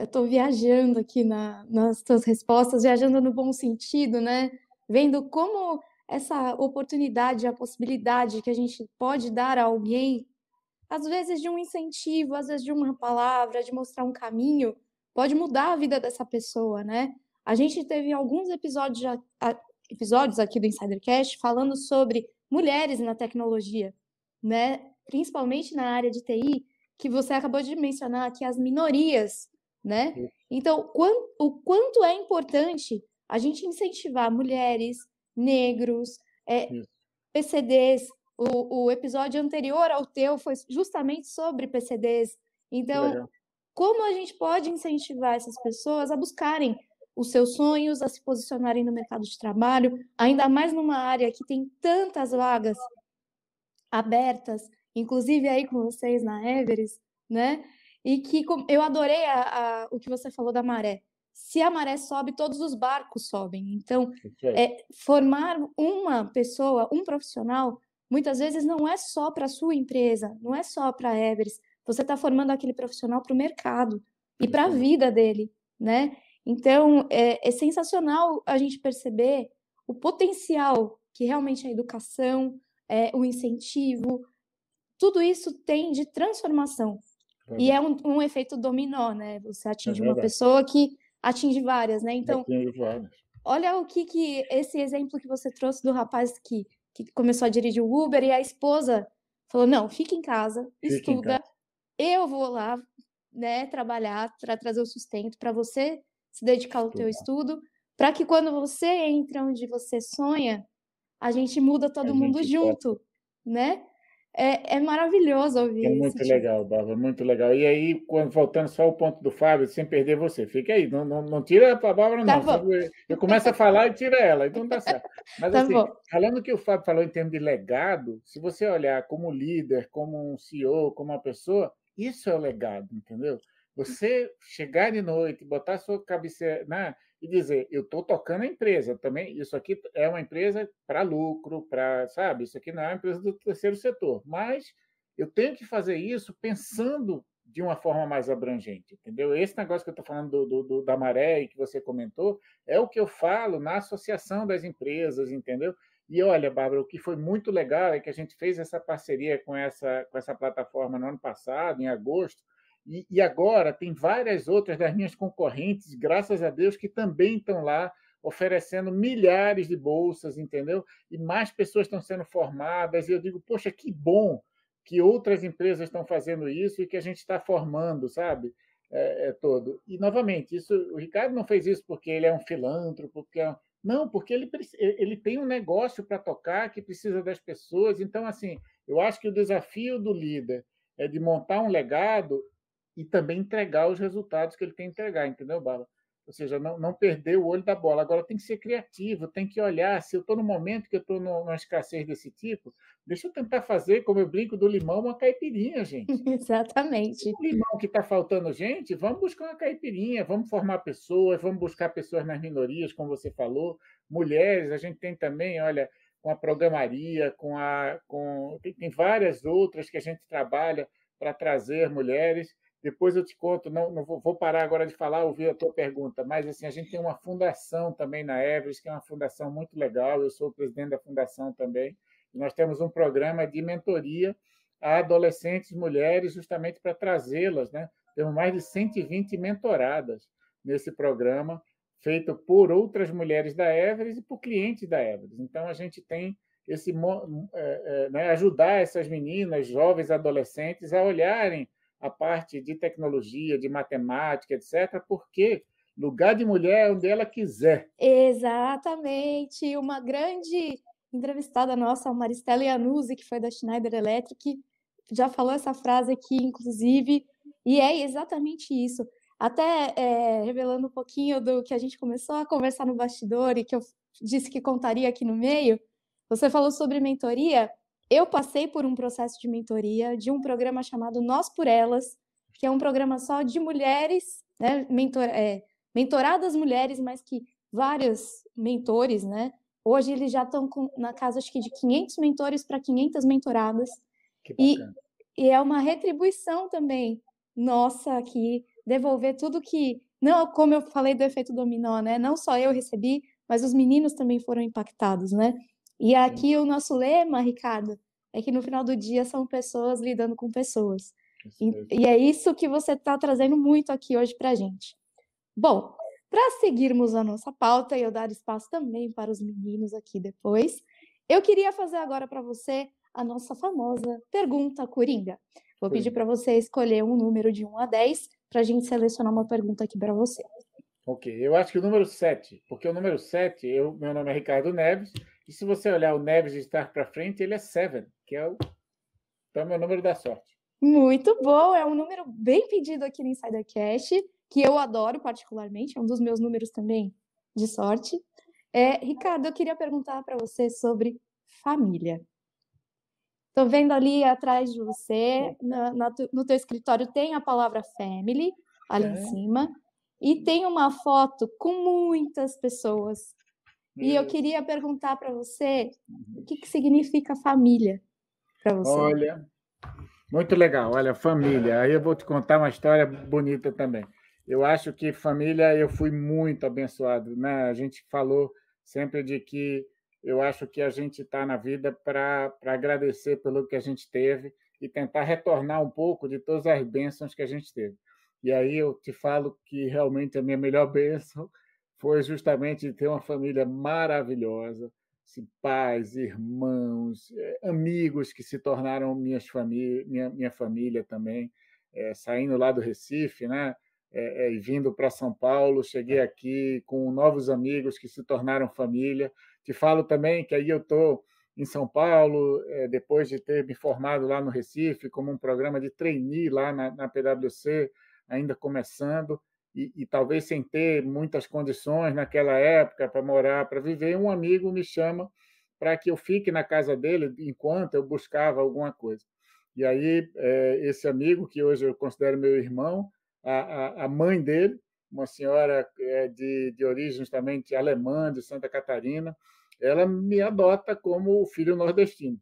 eu estou viajando aqui na, nas tuas respostas, viajando no bom sentido, né? Vendo como essa oportunidade, a possibilidade que a gente pode dar a alguém, às vezes de um incentivo, às vezes de uma palavra, de mostrar um caminho, pode mudar a vida dessa pessoa, né? A gente teve alguns episódios, episódios aqui do Insidercast falando sobre mulheres na tecnologia, né? Principalmente na área de TI, que você acabou de mencionar que as minorias né? Então, o quanto é importante a gente incentivar mulheres, negros, é, PCDs. O, o, episódio anterior ao teu foi justamente sobre PCDs. Então, como a gente pode incentivar essas pessoas a buscarem os seus sonhos, a se posicionarem no mercado de trabalho, ainda mais numa área que tem tantas vagas abertas, inclusive aí com vocês na Everest, né? E que eu adorei a, a, o que você falou da maré. Se a maré sobe, todos os barcos sobem. Então, é, formar uma pessoa, um profissional, muitas vezes não é só para a sua empresa, não é só para a Everest. Você está formando aquele profissional para o mercado e para a vida dele, né? Então, é, é sensacional a gente perceber o potencial que realmente é a educação, é, o incentivo, tudo isso tem de transformação. E uhum. é um, um, efeito dominó, né? Você é atinge é uma pessoa que atinge várias, né? Então, olha o que, que esse exemplo que você trouxe do rapaz que, que começou a dirigir o Uber e a esposa falou: não, fica em casa, fica estuda, em casa. eu vou lá, né, trabalhar para trazer o sustento para você se dedicar ao teu estudo, para que quando você entra onde você sonha, a gente muda todo a mundo junto, pode. né? É, é maravilhoso ouvir é isso. É muito tipo legal, Bárbara, é muito legal. E aí, quando, voltando só ao ponto do Fábio, sem perder você, fica aí, não, não, não tira a Bárbara, tá não. Bom. Eu começo a falar e tira ela, então dá certo. Mas tá assim, bom. falando que o Fábio falou em termos de legado, se você olhar como líder, como um CEO, como uma pessoa, isso é o legado, entendeu? Hum. Você chegar de noite, botar sua cabeça né? e dizer, eu estou tocando a empresa também, isso aqui é uma empresa para lucro, para, sabe, isso aqui não é uma empresa do terceiro setor, mas eu tenho que fazer isso pensando de uma forma mais abrangente, entendeu? Esse negócio que eu estou falando do, do, do, da maré e que você comentou é o que eu falo na associação das empresas, entendeu? E olha, Bárbara, o que foi muito legal é que a gente fez essa parceria com essa, com essa plataforma no ano passado, em agosto, e, e agora tem várias outras das minhas concorrentes, graças a Deus, que também estão lá oferecendo milhares de bolsas, entendeu? E mais pessoas estão sendo formadas. E eu digo, poxa, que bom que outras empresas estão fazendo isso e que a gente está formando, sabe? É, é, todo. E, novamente, isso, o Ricardo não fez isso porque ele é um filântropo, porque é um... Não, porque ele, ele tem um negócio para tocar que precisa das pessoas. Então, assim, eu acho que o desafio do líder é de montar um legado e também entregar os resultados que ele tem que entregar, entendeu, Bala? Ou seja, não, não perder o olho da bola. Agora tem que ser criativo, tem que olhar. Se eu estou no momento que eu estou numa escassez desse tipo, deixa eu tentar fazer, como eu brinco do limão, uma caipirinha, gente. Exatamente. O limão que está faltando, gente, vamos buscar uma caipirinha, vamos formar pessoas, vamos buscar pessoas nas minorias, como você falou, mulheres, a gente tem também, olha, com a programaria, com a. Com, tem, tem várias outras que a gente trabalha para trazer mulheres. Depois eu te conto, não, não vou, vou, parar agora de falar, ouvir a tua pergunta, mas assim, a gente tem uma fundação também na Everest, que é uma fundação muito legal, eu sou o presidente da fundação também, e nós temos um programa de mentoria a adolescentes mulheres, justamente para trazê-las, né? Temos mais de 120 mentoradas nesse programa, feito por outras mulheres da Everest e por clientes da Everest. Então, a gente tem esse eh, eh, né, ajudar essas meninas, jovens, adolescentes, a olharem a parte de tecnologia, de matemática, etc., porque lugar de mulher é onde ela quiser. Exatamente. Uma grande entrevistada nossa, a Maristela Iannuzzi, que foi da Schneider Electric, já falou essa frase aqui, inclusive, e é exatamente isso. Até é, revelando um pouquinho do que a gente começou a conversar no bastidor e que eu disse que contaria aqui no meio, você falou sobre mentoria, eu passei por um processo de mentoria de um programa chamado Nós por Elas, que é um programa só de mulheres, né, mentor, é, mentoradas mulheres, mas que vários mentores, né? Hoje eles já estão na casa acho que de 500 mentores para 500 mentoradas. Que bacana. e, e é uma retribuição também nossa aqui, devolver tudo que não, como eu falei do efeito dominó, né? Não só eu recebi, mas os meninos também foram impactados, né? E aqui uhum. o nosso lema, Ricardo, é que no final do dia são pessoas lidando com pessoas. E, e é isso que você está trazendo muito aqui hoje para a gente. Bom, para seguirmos a nossa pauta e eu dar espaço também para os meninos aqui depois, eu queria fazer agora para você a nossa famosa pergunta coringa. Vou Sim. pedir para você escolher um número de 1 a 10 para a gente selecionar uma pergunta aqui para você. Ok, eu acho que o número 7, porque o número 7, eu, meu nome é Ricardo Neves, e se você olhar o Neves de estar para frente, ele é seven, que é o, então, é o meu número da sorte. Muito bom, é um número bem pedido aqui no Insider Cash, que eu adoro particularmente, é um dos meus números também de sorte. É, Ricardo, eu queria perguntar para você sobre família. Estou vendo ali atrás de você, na, na, no teu escritório tem a palavra family ali é. em cima e tem uma foto com muitas pessoas e eu queria perguntar para você o que, que significa família para você. Olha, muito legal. Olha, família. Aí eu vou te contar uma história bonita também. Eu acho que família, eu fui muito abençoado. Né? A gente falou sempre de que eu acho que a gente está na vida para agradecer pelo que a gente teve e tentar retornar um pouco de todas as bênçãos que a gente teve. E aí eu te falo que realmente a minha melhor bênção foi justamente ter uma família maravilhosa, assim, pais, irmãos, eh, amigos que se tornaram minhas famí minha, minha família também, é, saindo lá do Recife, né? É, é, e vindo para São Paulo, cheguei é. aqui com novos amigos que se tornaram família. Te falo também que aí eu estou em São Paulo, depois de ter me formado lá no Recife, como um programa de trainee lá na, na PwC, ainda começando e, e talvez sem ter muitas condições naquela época para morar, para viver, um amigo me chama para que eu fique na casa dele enquanto eu buscava alguma coisa. E aí, eh, esse amigo, que hoje eu considero meu irmão, a, mãe dele, uma senhora eh, de, de origem justamente alemã, de Santa Catarina, ela me adota como filho nordestino.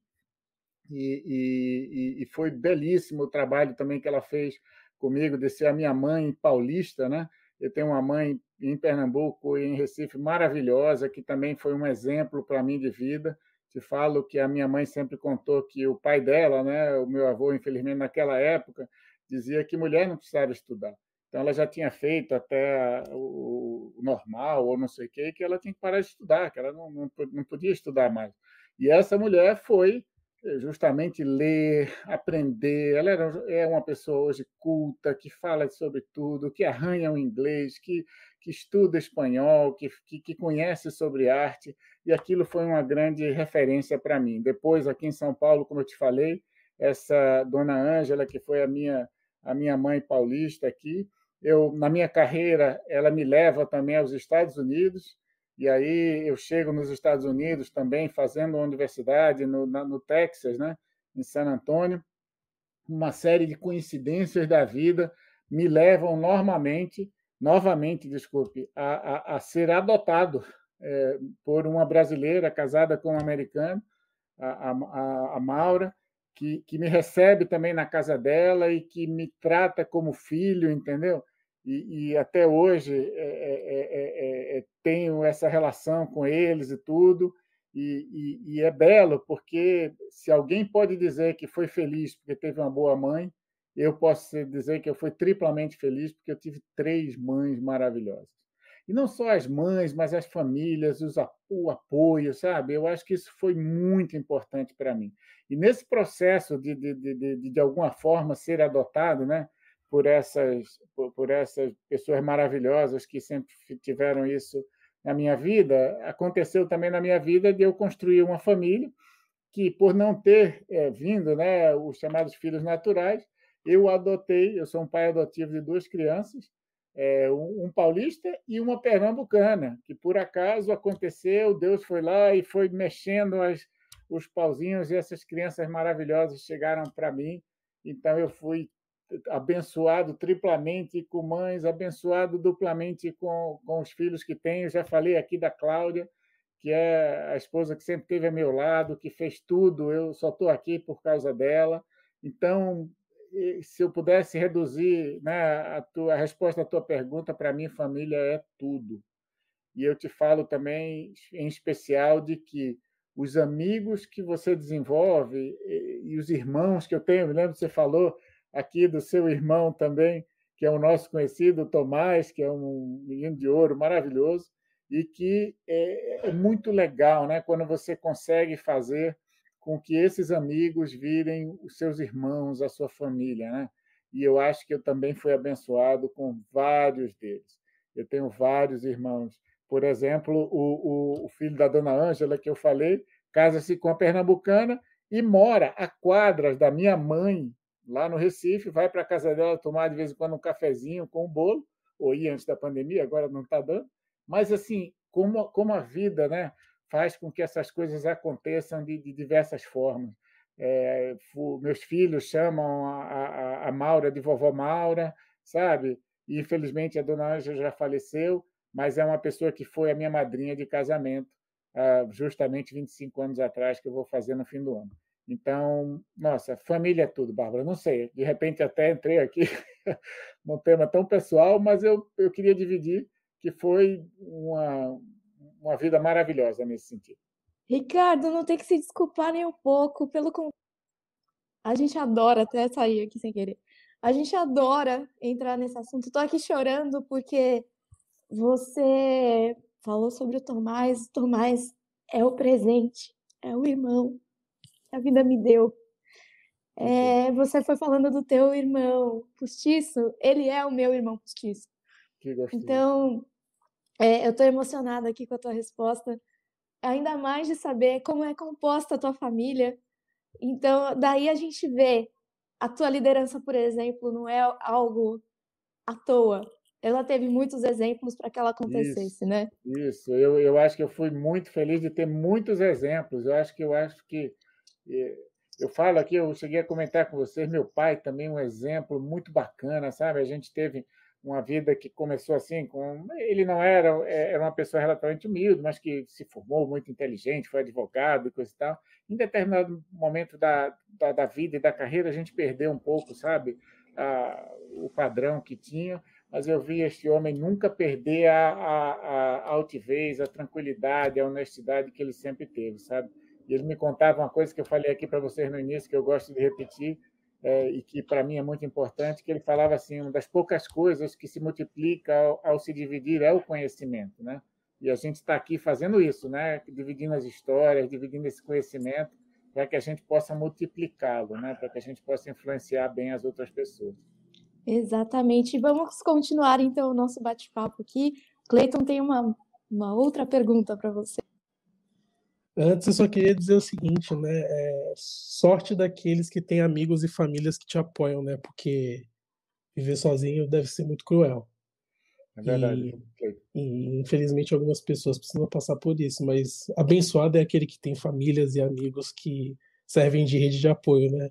E, e, e foi belíssimo o trabalho também que ela fez comigo de ser a minha mãe paulista, né? Eu tenho uma mãe em Pernambuco e em Recife maravilhosa, que também foi um exemplo para mim de vida. Te falo que a minha mãe sempre contou que o pai dela, né, o meu avô, infelizmente naquela época, dizia que mulher não precisava estudar. Então ela já tinha feito até o normal ou não sei o quê, que ela tinha que parar de estudar, que ela não, não, não podia estudar mais. E essa mulher foi eh, justamente ler, aprender. Ela era, é uma pessoa hoje culta, que fala sobre tudo, que arranha o inglês, que, que estuda espanhol, que, que, que conhece sobre arte, e aquilo foi uma grande referência para mim. Depois, aqui em São Paulo, como eu te falei, essa dona Ângela, que foi a minha, a minha mãe paulista aqui, eu, na minha carreira, ela me leva também aos Estados Unidos, e aí eu chego nos Estados Unidos também, fazendo uma universidade no, na, no Texas, né, em San Antônio. Uma série de coincidências da vida me levam normalmente, novamente, desculpe, a, a, a ser adotado é, por uma brasileira casada com um americano, a, a, a Maura, que, que me recebe também na casa dela e que me trata como filho, entendeu? e, e até hoje é é, é, é, é, tenho essa relação com eles e tudo. E, e, e, é belo, porque se alguém pode dizer que foi feliz porque teve uma boa mãe, eu posso dizer que eu fui triplamente feliz porque eu tive três mães maravilhosas. E não só as mães, mas as famílias, os, o apoio, sabe? Eu acho que isso foi muito importante para mim. E nesse processo de, de, de, de, de alguma forma, ser adotado, né? por essas por, por essas pessoas maravilhosas que sempre tiveram isso na minha vida, aconteceu também na minha vida de eu construir uma família que, por não ter é, vindo né, os chamados filhos naturais, eu adotei, eu sou um pai adotivo de duas crianças, é, um, um, paulista e uma pernambucana, que por acaso aconteceu, Deus foi lá e foi mexendo as, os pauzinhos e essas crianças maravilhosas chegaram para mim, então eu fui abençoado triplamente com mães, abençoado duplamente com, com os filhos que tenho. Já falei aqui da Cláudia, que é a esposa que sempre esteve a meu lado, que fez tudo, eu só estou aqui por causa dela. Então, se eu pudesse reduzir né, a, tua, a resposta à tua pergunta, para mim, família é tudo. E eu te falo também, em especial, de que os amigos que você desenvolve e os irmãos que eu tenho, lembro que você falou, aqui do seu irmão também, que é o nosso conhecido Tomás, que é um menino de ouro maravilhoso e que é, é muito legal, né? Quando você consegue fazer com que esses amigos virem os seus irmãos, a sua família, né? E eu acho que eu também fui abençoado com vários deles. Eu tenho vários irmãos. Por exemplo, o, o filho da dona Ângela, que eu falei, casa-se com a pernambucana e mora a quadras da minha mãe lá no Recife, vai para a casa dela tomar de vez em quando um cafezinho com um bolo, ou ia antes da pandemia, agora não está dando. Mas, assim, como, como a vida né, faz com que essas coisas aconteçam de, de diversas formas. É, meus filhos chamam a, a, a, Maura de vovó Maura, sabe? E, infelizmente, a dona Ângela já faleceu, mas é uma pessoa que foi a minha madrinha de casamento, justamente 25 anos atrás, que eu vou fazer no fim do ano. Então, nossa, família é tudo, Bárbara. Não sei, de repente até entrei aqui num tema tão pessoal, mas eu, eu queria dividir que foi uma, uma vida maravilhosa nesse sentido. Ricardo, não tem que se desculpar nem um pouco, pelo A gente adora até sair aqui sem querer. A gente adora entrar nesse assunto. Estou aqui chorando porque você falou sobre o Tomás. O Tomás é o presente, é o irmão, que a vida me deu. É, uhum. você foi falando do teu irmão postiço, ele é o meu irmão postiço. Que Então, é, eu estou emocionada aqui com a tua resposta, ainda mais de saber como é composta a tua família. Então, daí a gente vê a tua liderança, por exemplo, não é algo à toa. Ela teve muitos exemplos para que ela acontecesse, isso, né? Isso. Eu, eu acho que eu fui muito feliz de ter muitos exemplos. Eu acho que eu acho que eu falo aqui, eu cheguei a comentar com vocês, meu pai também é um exemplo muito bacana, sabe? A gente teve uma vida que começou assim, com ele não era, é, era uma pessoa relativamente humilde, mas que se formou muito inteligente, foi advogado e coisa e tal. Em determinado momento da, da, da vida e da carreira, a gente perdeu um pouco, sabe, a, o padrão que tinha, mas eu vi este homem nunca perder a, a, a altivez, a tranquilidade, a honestidade que ele sempre teve, sabe? E ele me contava uma coisa que eu falei aqui para vocês no início, que eu gosto de repetir, é, e que para mim é muito importante, que ele falava assim, uma das poucas coisas que se multiplica ao, ao se dividir é o conhecimento, né? E a gente está aqui fazendo isso, né? Dividindo as histórias, dividindo esse conhecimento, para que a gente possa multiplicá-lo, né? Para que a gente possa influenciar bem as outras pessoas. Exatamente. vamos continuar então o nosso bate-papo aqui. Cleiton tem uma, uma outra pergunta para você. Antes, eu só queria dizer o seguinte, né? É, sorte daqueles que têm amigos e famílias que te apoiam, né? Porque viver sozinho deve ser muito cruel. É verdade. E, e, infelizmente, algumas pessoas precisam passar por isso, mas abençoado é aquele que tem famílias e amigos que servem de rede de apoio, né?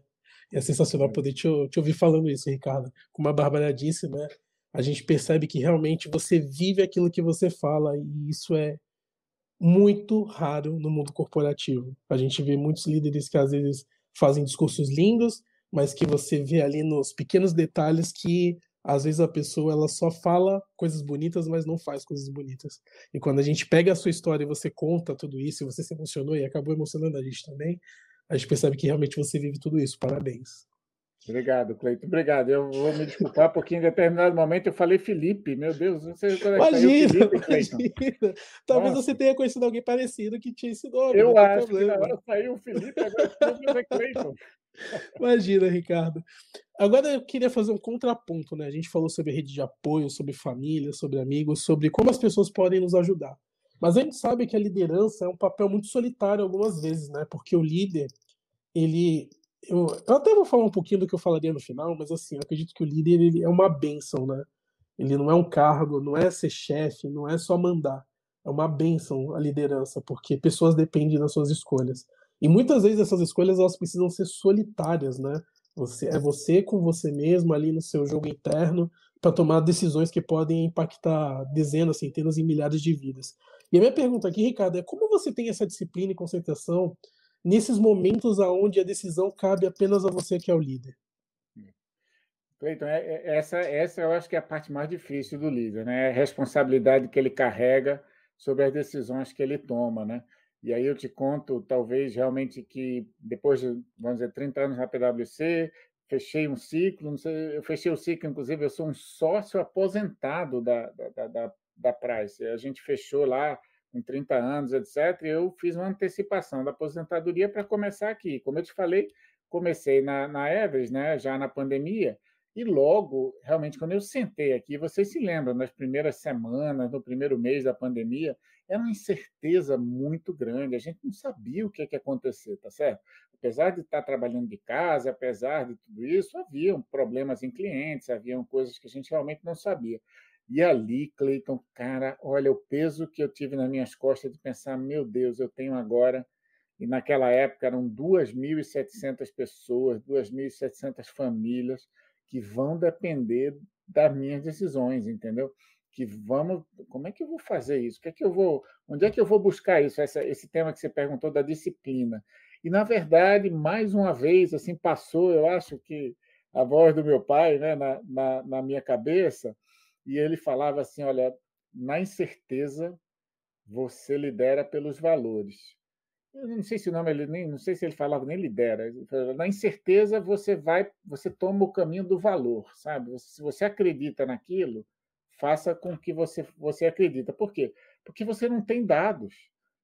E é sensacional é. poder te, te ouvir falando isso, Ricardo. Como a Bárbara disse, né? A gente percebe que realmente você vive aquilo que você fala, e isso é muito raro no mundo corporativo. A gente vê muitos líderes que às vezes fazem discursos lindos, mas que você vê ali nos pequenos detalhes que às vezes a pessoa ela só fala coisas bonitas, mas não faz coisas bonitas. E quando a gente pega a sua história e você conta tudo isso, e você se emocionou e acabou emocionando a gente também, a gente percebe que realmente você vive tudo isso. Parabéns. Obrigado, Cleiton. Obrigado. Eu vou me desculpar porque em determinado momento eu falei Felipe. Meu Deus, não sei quando é que Felipe, imagina. Talvez Nossa. você tenha conhecido alguém parecido que tinha esse nome. Eu acho problema. que saiu o Felipe, agora é Cleiton. Imagina, Ricardo. Agora eu queria fazer um contraponto, né? A gente falou sobre rede de apoio, sobre família, sobre amigos, sobre como as pessoas podem nos ajudar. Mas a gente sabe que a liderança é um papel muito solitário algumas vezes, né? Porque o líder, ele eu, eu, até vou falar um pouquinho do que eu falaria no final, mas assim, eu acredito que o líder ele é uma benção, né? Ele não é um cargo, não é ser chefe, não é só mandar. É uma benção a liderança, porque pessoas dependem das suas escolhas. E muitas vezes essas escolhas elas precisam ser solitárias, né? Você, é você com você mesmo ali no seu jogo interno para tomar decisões que podem impactar dezenas, centenas e milhares de vidas. E a minha pergunta aqui, Ricardo, é como você tem essa disciplina e concentração nesses momentos aonde a decisão cabe apenas a você que é o líder. Então, essa, essa eu acho que é a parte mais difícil do líder, né? É a responsabilidade que ele carrega sobre as decisões que ele toma, né? E aí eu te conto, talvez, realmente que depois de, vamos dizer, 30 anos na PwC, fechei um ciclo, sei, eu fechei o ciclo, inclusive, eu sou um sócio aposentado da, da, da, da Price. A gente fechou lá com 30 anos, etc., eu fiz uma antecipação da aposentadoria para começar aqui. Como eu te falei, comecei na, na Everest, né, já na pandemia, e logo, realmente, quando eu sentei aqui, vocês se lembram, nas primeiras semanas, no primeiro mês da pandemia, era uma incerteza muito grande, a gente não sabia o que, é ia acontecer, tá certo? Apesar de estar tá trabalhando de casa, apesar de tudo isso, haviam problemas em clientes, haviam coisas que a gente realmente não sabia. E ali, Cleiton, cara, olha o peso que eu tive nas minhas costas de pensar, meu Deus, eu tenho agora. E naquela época eram 2.700 pessoas, 2.700 famílias que vão depender das minhas decisões, entendeu? Que vamos, como é que eu vou fazer isso? O que é que eu vou, onde é que eu vou buscar isso? Essa, esse tema que você perguntou da disciplina. E na verdade, mais uma vez, assim passou, eu acho que a voz do meu pai, né, na, na, na minha cabeça e ele falava assim: olha, na incerteza você lidera pelos valores. Eu não sei se o nome ele nem, não sei se ele falava nem lidera. Falava, na incerteza você vai, você toma o caminho do valor, sabe? se você acredita naquilo, faça com que você você acredita. Por quê? Porque você não tem dados.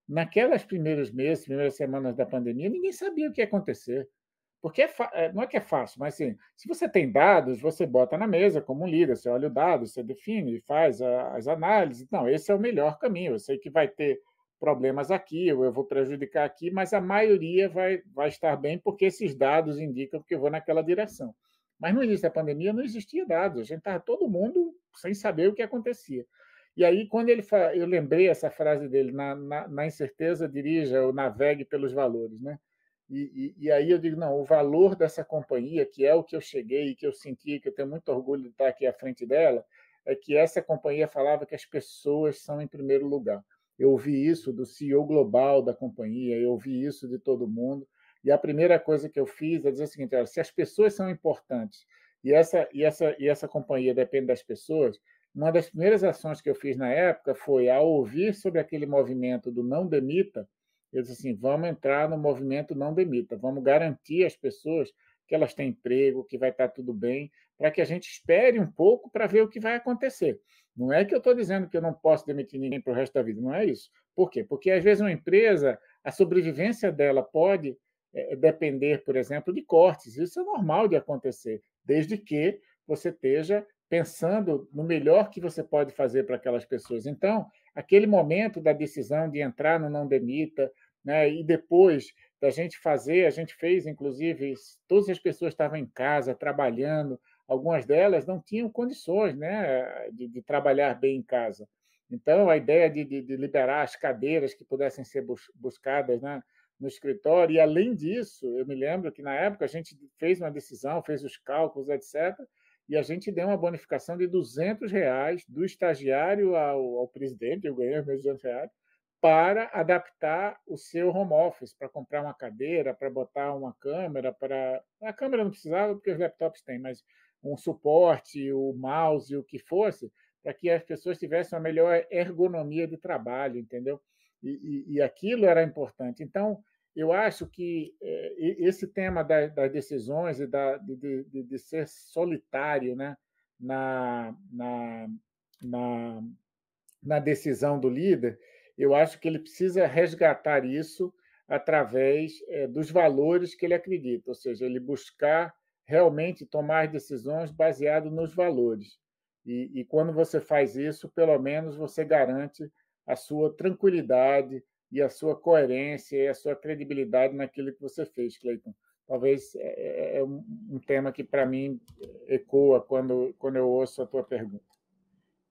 Naquelas primeiros meses, primeiras semanas da pandemia, ninguém sabia o que ia acontecer. Porque é eh, não é que é fácil, mas assim, se você tem dados, você bota na mesa como líder, você olha o dado, você define, faz a, as análises. Não, esse é o melhor caminho. Eu sei que vai ter problemas aqui, ou eu vou prejudicar aqui, mas a maioria vai, vai estar bem porque esses dados indicam que eu vou naquela direção. Mas no início da pandemia não existia dados, a gente estava todo mundo sem saber o que acontecia. E aí, quando ele fala, eu lembrei essa frase dele, na, na, na incerteza dirija ou navegue pelos valores, né? E, e, e, aí eu digo, não, o valor dessa companhia, que é o que eu cheguei, que eu senti, que eu tenho muito orgulho de estar aqui à frente dela, é que essa companhia falava que as pessoas são em primeiro lugar. Eu ouvi isso do CEO global da companhia, eu ouvi isso de todo mundo. E a primeira coisa que eu fiz é dizer o seguinte: olha, se as pessoas são importantes e essa, e, essa, e essa companhia depende das pessoas, uma das primeiras ações que eu fiz na época foi, ao ouvir sobre aquele movimento do Não Demita, eles assim, vamos entrar no movimento não demita, vamos garantir às pessoas que elas têm emprego, que vai estar tudo bem, para que a gente espere um pouco para ver o que vai acontecer. Não é que eu estou dizendo que eu não posso demitir ninguém para o resto da vida, não é isso. Por quê? Porque às vezes uma empresa, a sobrevivência dela pode é, é depender, por exemplo, de cortes. Isso é normal de acontecer, desde que você esteja pensando no melhor que você pode fazer para aquelas pessoas. Então, aquele momento da decisão de entrar no não demita né? E depois da gente fazer, a gente fez, inclusive, todas as pessoas estavam em casa trabalhando, algumas delas não tinham condições, né, de, de trabalhar bem em casa. Então, a ideia de, de, de liberar as cadeiras que pudessem ser bus, buscadas, né? no escritório. E além disso, eu me lembro que na época a gente fez uma decisão, fez os cálculos, etc. E a gente deu uma bonificação de 200 reais do estagiário ao, ao presidente, eu ganhei os meus 200 reais, para adaptar o seu home office, para comprar uma cadeira, para botar uma câmera, para a câmera não precisava porque os laptops têm, mas um suporte, o mouse, o que fosse, para que as pessoas tivessem uma melhor ergonomia de trabalho, entendeu? E, e, e aquilo era importante. Então, eu acho que eh, esse tema da, das decisões e da, de, de, de, ser solitário né, na, na, na, na decisão do líder eu acho que ele precisa resgatar isso através eh, dos valores que ele acredita, ou seja, ele buscar realmente tomar decisões baseado nos valores. E, e, quando você faz isso, pelo menos você garante a sua tranquilidade e a sua coerência e a sua credibilidade naquilo que você fez, Cleiton. Talvez eh, eh, é, é um tema que para mim ecoa quando, quando eu ouço a tua pergunta.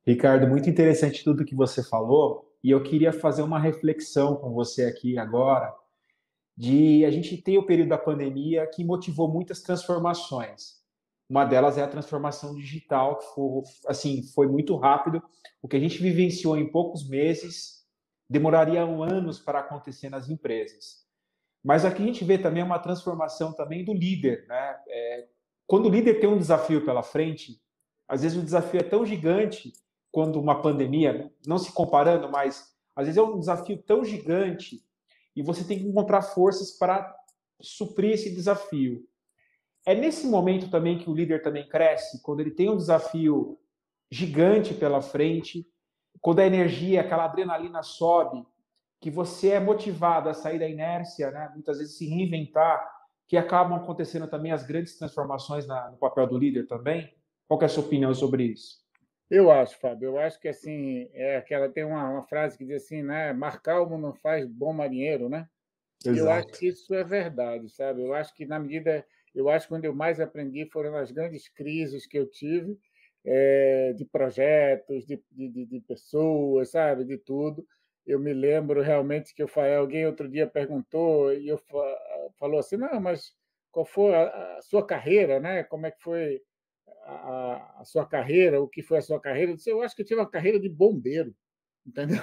Ricardo, muito interessante tudo que você falou. E eu queria fazer uma reflexão com você aqui agora de a gente tem o período da pandemia que motivou muitas transformações. Uma delas é a transformação digital, que foi, assim, foi muito rápido. O que a gente vivenciou em poucos meses demoraria anos para acontecer nas empresas. Mas aqui a gente vê também uma transformação também do líder, né? É, quando o líder tem um desafio pela frente, às vezes o desafio é tão gigante quando uma pandemia, não se comparando, mas às vezes é um desafio tão gigante e você tem que encontrar forças para suprir esse desafio. É nesse momento também que o líder também cresce, quando ele tem um desafio gigante pela frente, quando a energia, aquela adrenalina sobe, que você é motivado a sair da inércia, né? muitas vezes se reinventar, que acabam acontecendo também as grandes transformações na, no papel do líder também. Qual é a sua opinião sobre isso? Eu acho, Fábio. Eu acho que assim, é aquela tem uma, uma frase que diz assim, né? Mar calmo não faz bom marinheiro, né? Exato. Eu acho que isso é verdade, sabe? Eu acho que na medida, eu acho que quando eu mais aprendi foram as grandes crises que eu tive é, de projetos, de, de, de pessoas, sabe? De tudo. Eu me lembro realmente que eu falei, alguém outro dia perguntou e eu falou assim, não, mas qual foi a, a sua carreira, né? Como é que foi? a, a, sua carreira, o que foi a sua carreira, eu disse, eu acho que eu tive uma carreira de bombeiro, entendeu?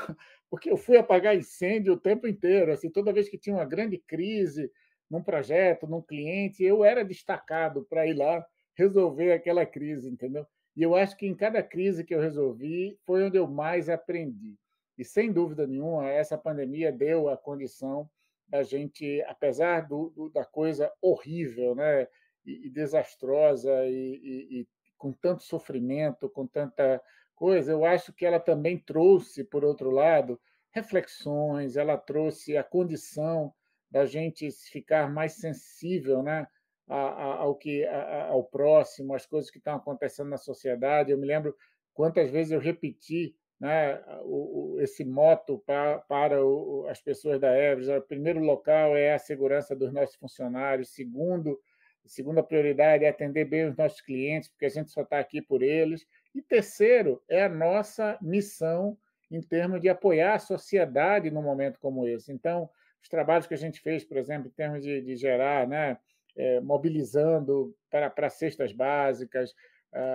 Porque eu fui apagar incêndio o tempo inteiro, assim, toda vez que tinha uma grande crise num projeto, num cliente, eu era destacado para ir lá resolver aquela crise, entendeu? E eu acho que em cada crise que eu resolvi foi onde eu mais aprendi. E sem dúvida nenhuma, essa pandemia deu a condição da gente, apesar do, do, da coisa horrível, né? e, e desastrosa e, e, com tanto sofrimento, com tanta coisa, eu acho que ela também trouxe, por outro lado, reflexões, ela trouxe a condição da gente ficar mais sensível, né? A, ao que ao próximo, às coisas que estão acontecendo na sociedade. Eu me lembro quantas vezes eu repeti né, o, o, esse moto para para o, as pessoas da Everest. O primeiro local é a segurança dos nossos funcionários, segundo Segunda prioridade é atender bem os nossos clientes, porque a gente só está aqui por eles. E terceiro é a nossa missão em termos de apoiar a sociedade num momento como esse. Então, os trabalhos que a gente fez, por exemplo, em termos de, de gerar, né, é, mobilizando para, para cestas básicas,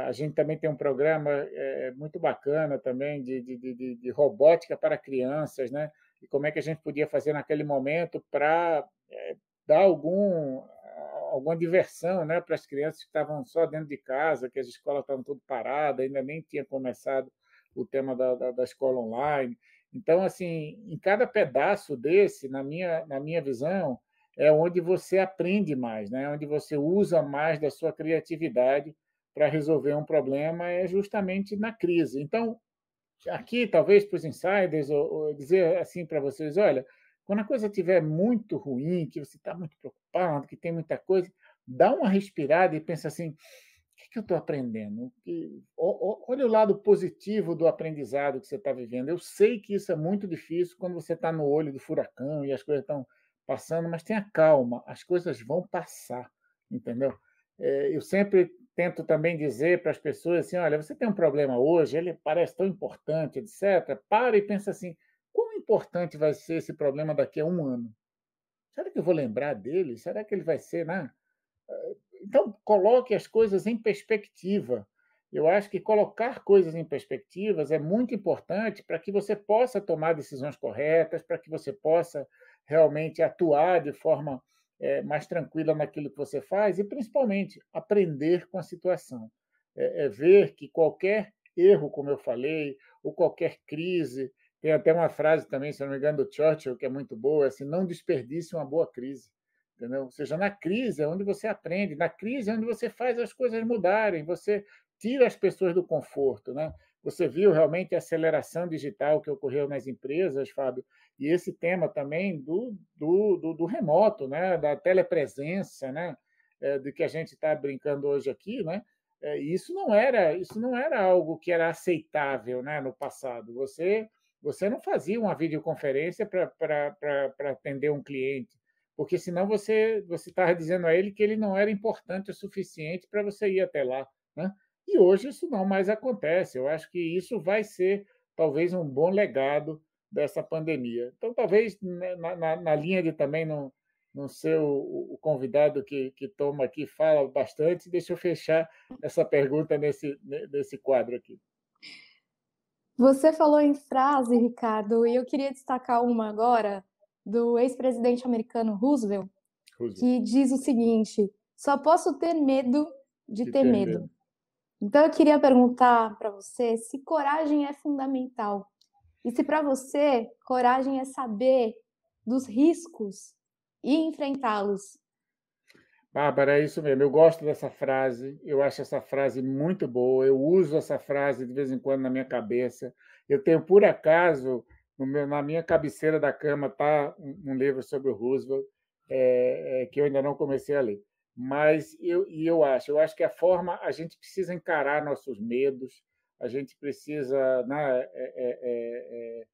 a gente também tem um programa é, muito bacana também de, de, de, de, robótica para crianças, né? E como é que a gente podia fazer naquele momento para é, dar algum alguma diversão né, para as crianças que estavam só dentro de casa, que as escolas estavam tudo paradas, ainda nem tinha começado o tema da, da, da escola online. Então, assim, em cada pedaço desse, na minha, na minha visão, é onde você aprende mais, né? onde você usa mais da sua criatividade para resolver um problema, é justamente na crise. Então, aqui, talvez para os insiders, dizer assim para vocês: olha, quando a coisa estiver muito ruim, que você está muito preocupado, que tem muita coisa, dá uma respirada e pensa assim: o que, que eu estou aprendendo? Que, olha o lado positivo do aprendizado que você está vivendo. Eu sei que isso é muito difícil quando você está no olho do furacão e as coisas estão passando, mas tenha calma, as coisas vão passar, entendeu? É, eu sempre tento também dizer para as pessoas assim: olha, você tem um problema hoje, ele parece tão importante, etc. Para e pensa assim: importante vai ser esse problema daqui a um ano? Será que eu vou lembrar dele? Será que ele vai ser. Né? Então, coloque as coisas em perspectiva. Eu acho que colocar coisas em perspectivas é muito importante para que você possa tomar decisões corretas, para que você possa realmente atuar de forma é, mais tranquila naquilo que você faz e, principalmente, aprender com a situação. É, é ver que qualquer erro, como eu falei, ou qualquer crise, tem até uma frase também, se não me engano, do Churchill, que é muito boa, é assim, não desperdice uma boa crise. Entendeu? Ou seja, na crise é onde você aprende, na crise é onde você faz as coisas mudarem, você tira as pessoas do conforto. Né? Você viu realmente a aceleração digital que ocorreu nas empresas, Fábio, e esse tema também do, do, do, do remoto, né? da telepresença, né? É, de que a gente está brincando hoje aqui, né? É, isso não era isso não era algo que era aceitável né? no passado. Você você não fazia uma videoconferência para atender um cliente, porque senão você você estava dizendo a ele que ele não era importante o suficiente para você ir até lá. Né? E hoje isso não mais acontece. Eu acho que isso vai ser talvez um bom legado dessa pandemia. Então, talvez né, na, na, na linha de também não, não ser o, o, convidado que, que toma aqui, fala bastante, deixa eu fechar essa pergunta nesse, nesse quadro aqui. Você falou em frase, Ricardo, e eu queria destacar uma agora do ex-presidente americano Roosevelt, Roosevelt, que diz o seguinte: só posso ter medo de, de ter, ter medo. medo. Então eu queria perguntar para você se coragem é fundamental e se para você coragem é saber dos riscos e enfrentá-los Bárbara, é isso mesmo. Eu gosto dessa frase, eu acho essa frase muito boa, eu uso essa frase de vez em quando na minha cabeça. Eu tenho, por acaso, meu, na minha cabeceira da cama está um, um, livro sobre o Roosevelt, é, é, que eu ainda não comecei a ler. Mas eu, e eu acho, eu acho que é a forma, a gente precisa encarar nossos medos, a gente precisa né, é, é, é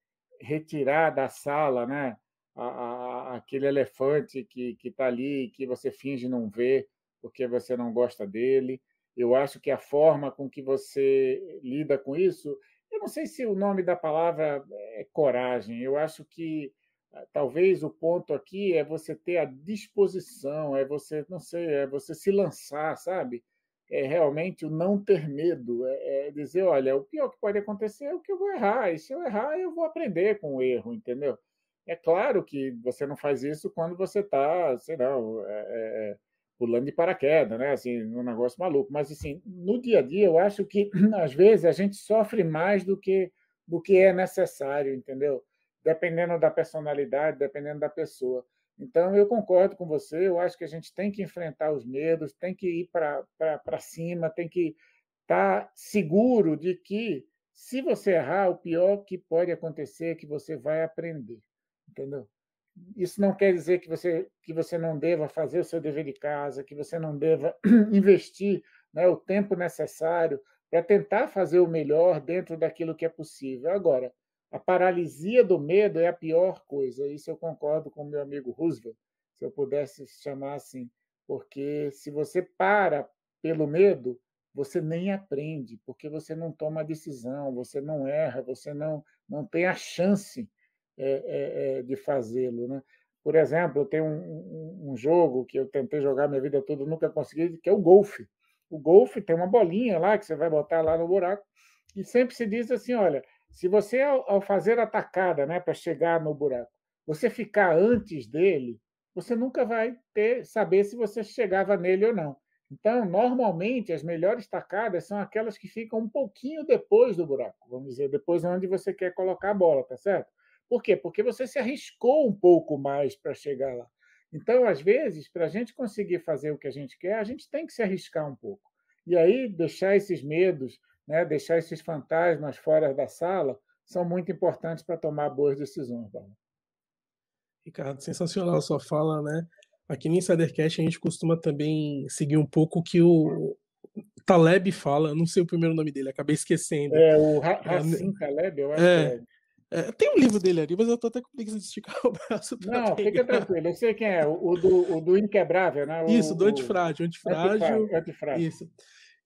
retirar da sala, né? a, a, aquele elefante que está ali e que você finge não ver porque você não gosta dele. Eu acho que a forma com que você lida com isso, eu não sei se o nome da palavra é coragem, eu acho que ah, talvez o ponto aqui é você ter a disposição, é você, não sei, é você se lançar, sabe? É realmente o não ter medo, é, é dizer, olha, o pior que pode acontecer é o que eu vou errar, e se eu errar, eu vou aprender com o erro, entendeu? É claro que você não faz isso quando você está, sei lá, é, é, é, pulando de paraquedas, né? Assim, um negócio maluco. Mas assim, no dia a dia, eu acho que às vezes a gente sofre mais do que do que é necessário, entendeu? Dependendo da personalidade, dependendo da pessoa. Então, eu concordo com você. Eu acho que a gente tem que enfrentar os medos, tem que ir para cima, tem que estar tá seguro de que, se você errar, o pior que pode acontecer é que você vai aprender entendeu? Isso não quer dizer que você, que você não deva fazer o seu dever de casa, que você não deva investir né, o tempo necessário para tentar fazer o melhor dentro daquilo que é possível. Agora, a paralisia do medo é a pior coisa, isso eu concordo com meu amigo Roosevelt, se eu pudesse chamar assim, porque se você para pelo medo, você nem aprende, porque você não toma decisão, você não erra, você não, não tem a chance é, é, é, de fazê-lo. Né? Por exemplo, tem um, um, jogo que eu tentei jogar minha vida toda, nunca consegui, que é o golfe. O golfe tem uma bolinha lá que você vai botar lá no buraco e sempre se diz assim, olha, se você ao fazer a tacada, né, para chegar no buraco, você ficar antes dele, você nunca vai ter saber se você chegava nele ou não. Então, normalmente as melhores tacadas são aquelas que ficam um pouquinho depois do buraco, vamos dizer, depois onde você quer colocar a bola, tá certo? Por quê? Porque você se arriscou um pouco mais para chegar lá. Então, às vezes, para a gente conseguir fazer o que a gente quer, a gente tem que se arriscar um pouco. E aí, deixar esses medos, né, deixar esses fantasmas fora da sala, são muito importantes para tomar boas decisões. Paulo. Ricardo, sensacional a sua fala, né? Aqui no Insidercast a gente costuma também seguir um pouco o que o Taleb fala, não sei o primeiro nome dele, acabei esquecendo. É, o Hassim ah, né? Taleb, eu acho é, que é. É, tem um livro dele ali, mas eu tô até com preguiça de esticar o braço. Não, pegar. fica tranquilo, eu sei quem é, o, do, o do Inquebrável, né? O, isso, do antifrágil, antifrágil. Antifrágil, antifrágil. Isso.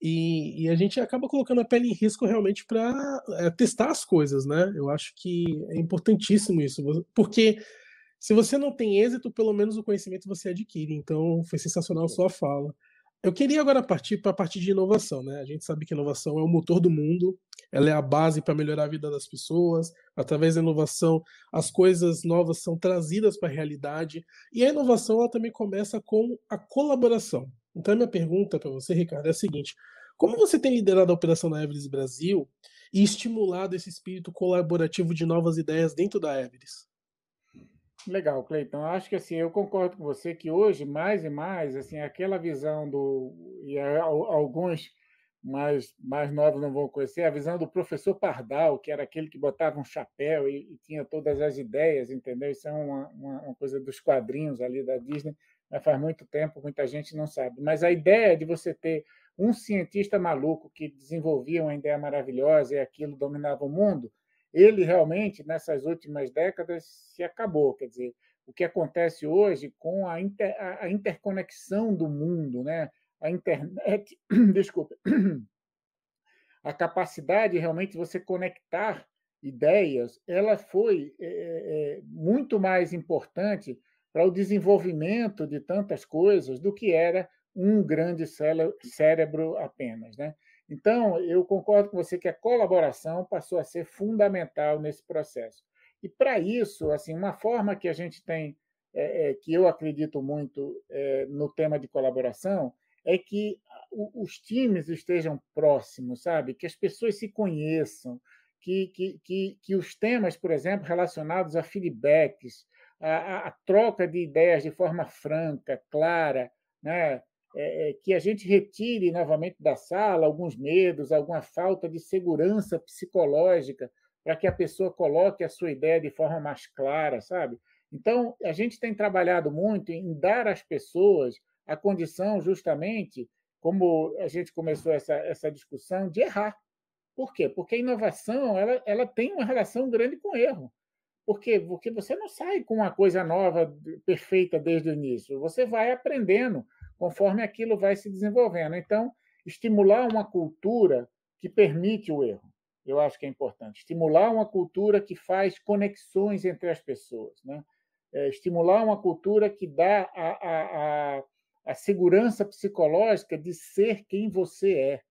E, e, a gente acaba colocando a pele em risco realmente para é, testar as coisas, né? Eu acho que é importantíssimo isso, porque se você não tem êxito, pelo menos o conhecimento você adquire. Então, foi sensacional a sua fala. Eu queria agora partir para a parte de inovação, né? A gente sabe que inovação é o motor do mundo, ela é a base para melhorar a vida das pessoas. Através da inovação, as coisas novas são trazidas para a realidade. E a inovação ela também começa com a colaboração. Então, a minha pergunta para você, Ricardo, é a seguinte: como você tem liderado a operação da Everest Brasil e estimulado esse espírito colaborativo de novas ideias dentro da Everest? Legal, Cleiton. Acho que assim, eu concordo com você que hoje, mais e mais, assim, aquela visão do. E alguns mais, mais novos não vão conhecer, a visão do professor Pardal, que era aquele que botava um chapéu e, e tinha todas as ideias, entendeu? Isso é uma, uma, uma, coisa dos quadrinhos ali da Disney, mas faz muito tempo, muita gente não sabe. Mas a ideia de você ter um cientista maluco que desenvolvia uma ideia maravilhosa e aquilo dominava o mundo, ele realmente, nessas últimas décadas, se acabou. Quer dizer, o que acontece hoje com a, inter, a interconexão do mundo, né? a internet, desculpa, a capacidade realmente de você conectar ideias, ela foi é, é, muito mais importante para o desenvolvimento de tantas coisas do que era um grande cérebro apenas, né? Então, eu concordo com você que a colaboração passou a ser fundamental nesse processo. E para isso, assim, uma forma que a gente tem, é, que eu acredito muito no tema de colaboração, é que os times estejam próximos, sabe? Que as pessoas se conheçam, que, que, que, que os temas, por exemplo, relacionados a feedbacks, a, a troca de ideias de forma franca, clara, né? É, é, que a gente retire novamente da sala alguns medos, alguma falta de segurança psicológica, para que a pessoa coloque a sua ideia de forma mais clara, sabe? Então, a gente tem trabalhado muito em dar às pessoas a condição, justamente, como a gente começou essa, essa discussão, de errar. Por quê? Porque a inovação ela, ela tem uma relação grande com o erro. Por quê? Porque você não sai com uma coisa nova, perfeita desde o início. Você vai aprendendo conforme aquilo vai se desenvolvendo. Então, estimular uma cultura que permite o erro, eu acho que é importante. Estimular uma cultura que faz conexões entre as pessoas. Né? É, estimular uma cultura que dá a, a, a a segurança psicológica de ser quem você é,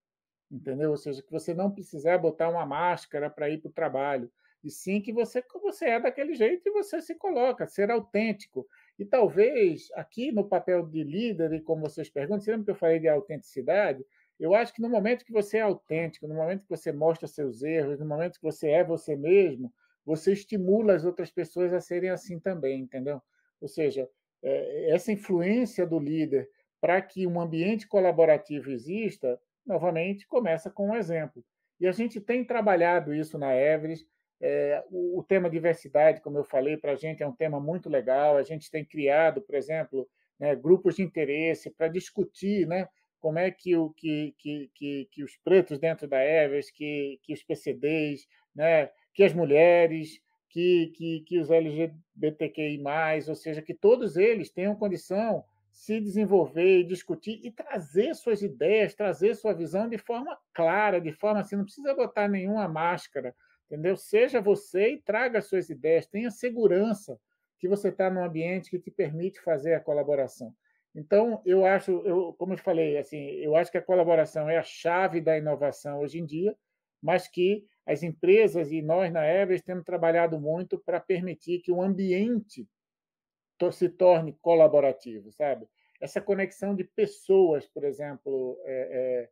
entendeu? Ou seja, que você não precisar botar uma máscara para ir para o trabalho, e sim que você, você é daquele jeito e você se coloca, ser autêntico. E talvez aqui no papel de líder, e como vocês perguntam, você lembra que eu falei de autenticidade? Eu acho que no momento que você é autêntico, no momento que você mostra seus erros, no momento que você é você mesmo, você estimula as outras pessoas a serem assim também, entendeu? Ou seja, é, essa influência do líder para que um ambiente colaborativo exista, novamente, começa com um exemplo. E a gente tem trabalhado isso na Everest. É, o, o, tema diversidade, como eu falei, para a gente é um tema muito legal. A gente tem criado, por exemplo, né, grupos de interesse para discutir né, como é que, o, que, que, que, que os pretos dentro da Everest, que, que os PCDs, né, que as mulheres, que, que, que os LGBTQI, ou seja, que todos eles tenham condição se desenvolver e discutir e trazer suas ideias, trazer sua visão de forma clara, de forma assim, não precisa botar nenhuma máscara, entendeu? Seja você e traga suas ideias, tenha segurança que você está num ambiente que te permite fazer a colaboração. Então, eu acho, eu, como eu falei, assim, eu acho que a colaboração é a chave da inovação hoje em dia, mas que as empresas e nós na Everest temos trabalhado muito para permitir que o ambiente se torne colaborativo, sabe? Essa conexão de pessoas, por exemplo, é, é,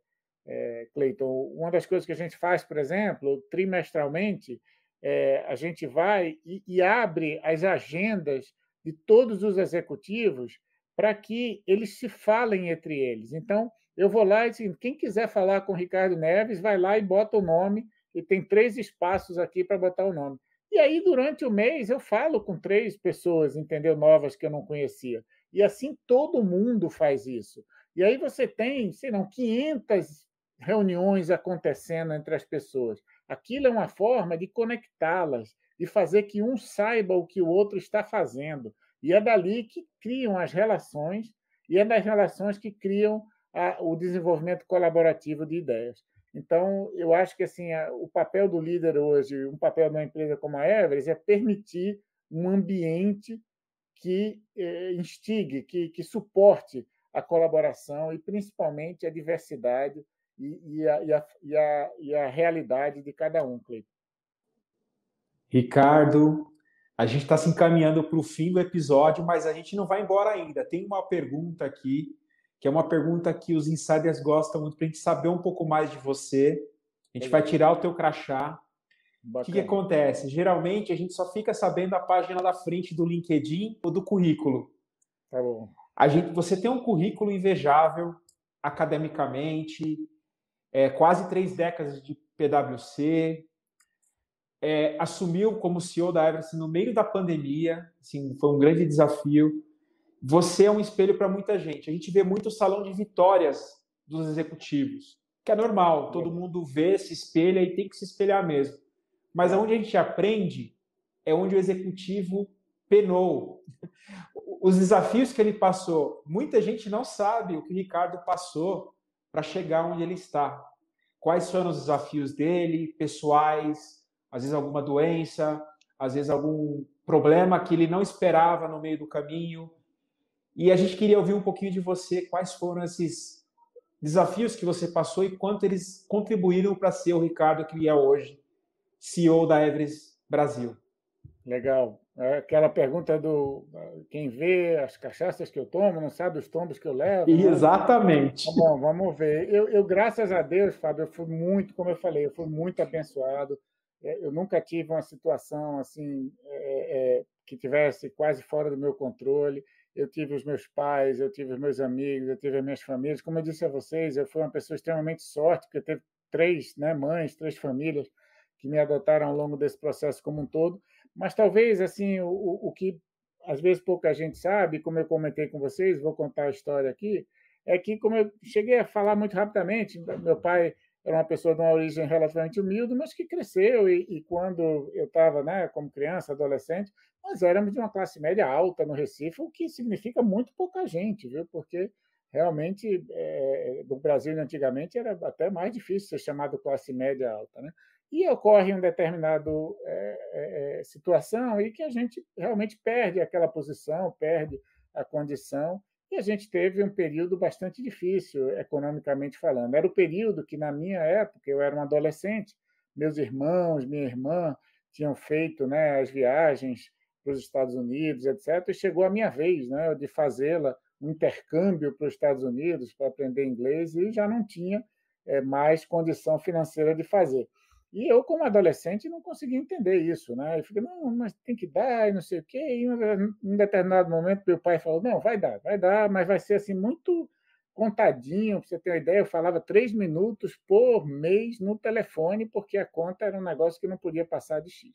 é, Cleiton, uma das coisas que a gente faz, por exemplo, trimestralmente, é, a gente vai e, e abre as agendas de todos os executivos para que eles se falem entre eles. Então, eu vou lá e digo, quem quiser falar com o Ricardo Neves, vai lá e bota o nome e tem três espaços aqui para botar o nome. E aí, durante o mês, eu falo com três pessoas, entendeu? Novas que eu não conhecia. E assim todo mundo faz isso. E aí você tem, sei não, 500 reuniões acontecendo entre as pessoas. Aquilo é uma forma de conectá-las, de fazer que um saiba o que o outro está fazendo. E é dali que criam as relações, e é das relações que criam a, o desenvolvimento colaborativo de ideias. Então, eu acho que assim o papel do líder hoje, um papel de uma empresa como a Everest, é permitir um ambiente que eh, instigue, que, que suporte a colaboração e principalmente a diversidade e, e, a, e, a, e, a, e a realidade de cada um, Cleiton. Ricardo, a gente está se encaminhando para o fim do episódio, mas a gente não vai embora ainda. Tem uma pergunta aqui que é uma pergunta que os insiders gostam muito para a gente saber um pouco mais de você. A gente é vai tirar o teu crachá. O que, que, acontece? Geralmente a gente só fica sabendo a página da frente do LinkedIn ou do currículo. Tá bom. A gente, você tem um currículo invejável academicamente, é, quase três décadas de PwC, é, assumiu como CEO da Everest no meio da pandemia, assim, foi um grande desafio você é um espelho para muita gente. A gente vê muito o salão de vitórias dos executivos, que é normal, é. todo mundo vê, se espelha e tem que se espelhar mesmo. Mas aonde a gente aprende é onde o executivo penou. Os desafios que ele passou, muita gente não sabe o que o Ricardo passou para chegar onde ele está. Quais foram os desafios dele, pessoais, às vezes alguma doença, às vezes algum problema que ele não esperava no meio do caminho, e a gente queria ouvir um pouquinho de você, quais foram esses desafios que você passou e quanto eles contribuíram para ser o Ricardo que é hoje, CEO da Everest Brasil. Legal. É aquela pergunta do quem vê as cachaças que eu tomo, não sabe os tombos que eu levo. Né? Exatamente. Né? Bom, vamos ver. Eu, eu, graças a Deus, Fábio, eu fui muito, como eu falei, eu fui muito abençoado. É, eu nunca tive uma situação assim é, é, que tivesse quase fora do meu controle eu tive os meus pais, eu tive os meus amigos, eu tive as minhas famílias. Como eu disse a vocês, eu fui uma pessoa extremamente sorte, porque teve três né, mães, três famílias que me adotaram ao longo desse processo como um todo. Mas talvez, assim, o, o que às vezes pouca gente sabe, como eu comentei com vocês, vou contar a história aqui, é que como eu cheguei a falar muito rapidamente, meu pai era uma pessoa de uma origem relativamente humilde, mas que cresceu e, e quando eu estava, né, como criança, adolescente, nós éramos de uma classe média alta no Recife, o que significa muito pouca gente, viu? Porque realmente é, no Brasil antigamente era até mais difícil ser chamado classe média alta, né? E ocorre um determinado é, é, situação e que a gente realmente perde aquela posição, perde a condição e a gente teve um período bastante difícil, economicamente falando. Era o período que, na minha época, eu era um adolescente, meus irmãos, minha irmã tinham feito né, as viagens para os Estados Unidos, etc. E chegou a minha vez né, de fazê-la, um intercâmbio para os Estados Unidos para aprender inglês, e já não tinha é, mais condição financeira de fazer. E eu, como adolescente, não conseguia entender isso, né? Eu fiquei, não, mas tem que dar, e não sei o quê. E em um determinado momento, meu pai falou, não, vai dar, vai dar, mas vai ser assim muito contadinho, para você ter uma ideia, eu falava três minutos por mês no telefone, porque a conta era um negócio que não podia passar de X.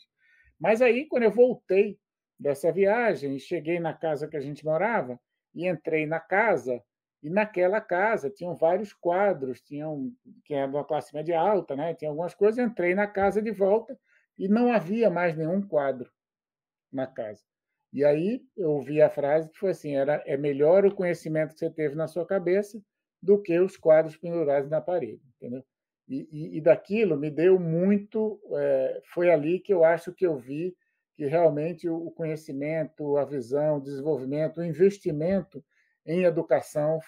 Mas aí, quando eu voltei dessa viagem, cheguei na casa que a gente morava, e entrei na casa, e naquela casa tinham vários quadros, tinham que é era uma classe média alta, né? Tinha algumas coisas. Entrei na casa de volta e não havia mais nenhum quadro na casa. E aí eu ouvi a frase que foi assim: era é melhor o conhecimento que você teve na sua cabeça do que os quadros pendurados na parede, entendeu? E, e, e daquilo me deu muito. É, foi ali que eu acho que eu vi que realmente o conhecimento, a visão, o desenvolvimento, o investimento em educação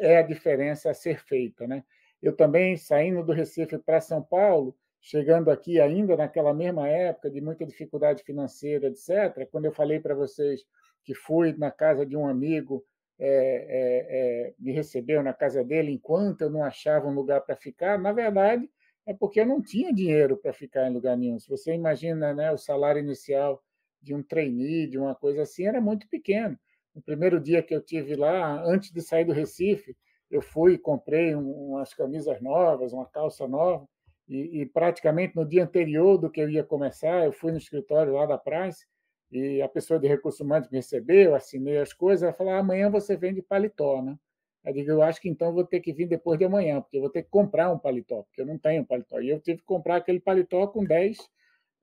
é a diferença a ser feita. Né? Eu também, saindo do Recife para São Paulo, chegando aqui ainda naquela mesma época de muita dificuldade financeira, etc., quando eu falei para vocês que fui na casa de um amigo, é, é, é, me recebeu na casa dele enquanto eu não achava um lugar para ficar, na verdade é porque eu não tinha dinheiro para ficar em lugar nenhum. Se você imagina né, o salário inicial de um trainee, de uma coisa assim, era muito pequeno. No primeiro dia que eu tive lá, antes de sair do Recife, eu fui e comprei umas camisas novas, uma calça nova, e, e, praticamente no dia anterior do que eu ia começar, eu fui no escritório lá da Praça e a pessoa de recursos humanos me recebeu, assinei as coisas, ela falou: amanhã você vende paletó, né? Eu digo: eu acho que então vou ter que vir depois de amanhã, porque eu vou ter que comprar um paletó, porque eu não tenho paletó. E eu tive que comprar aquele paletó com 10,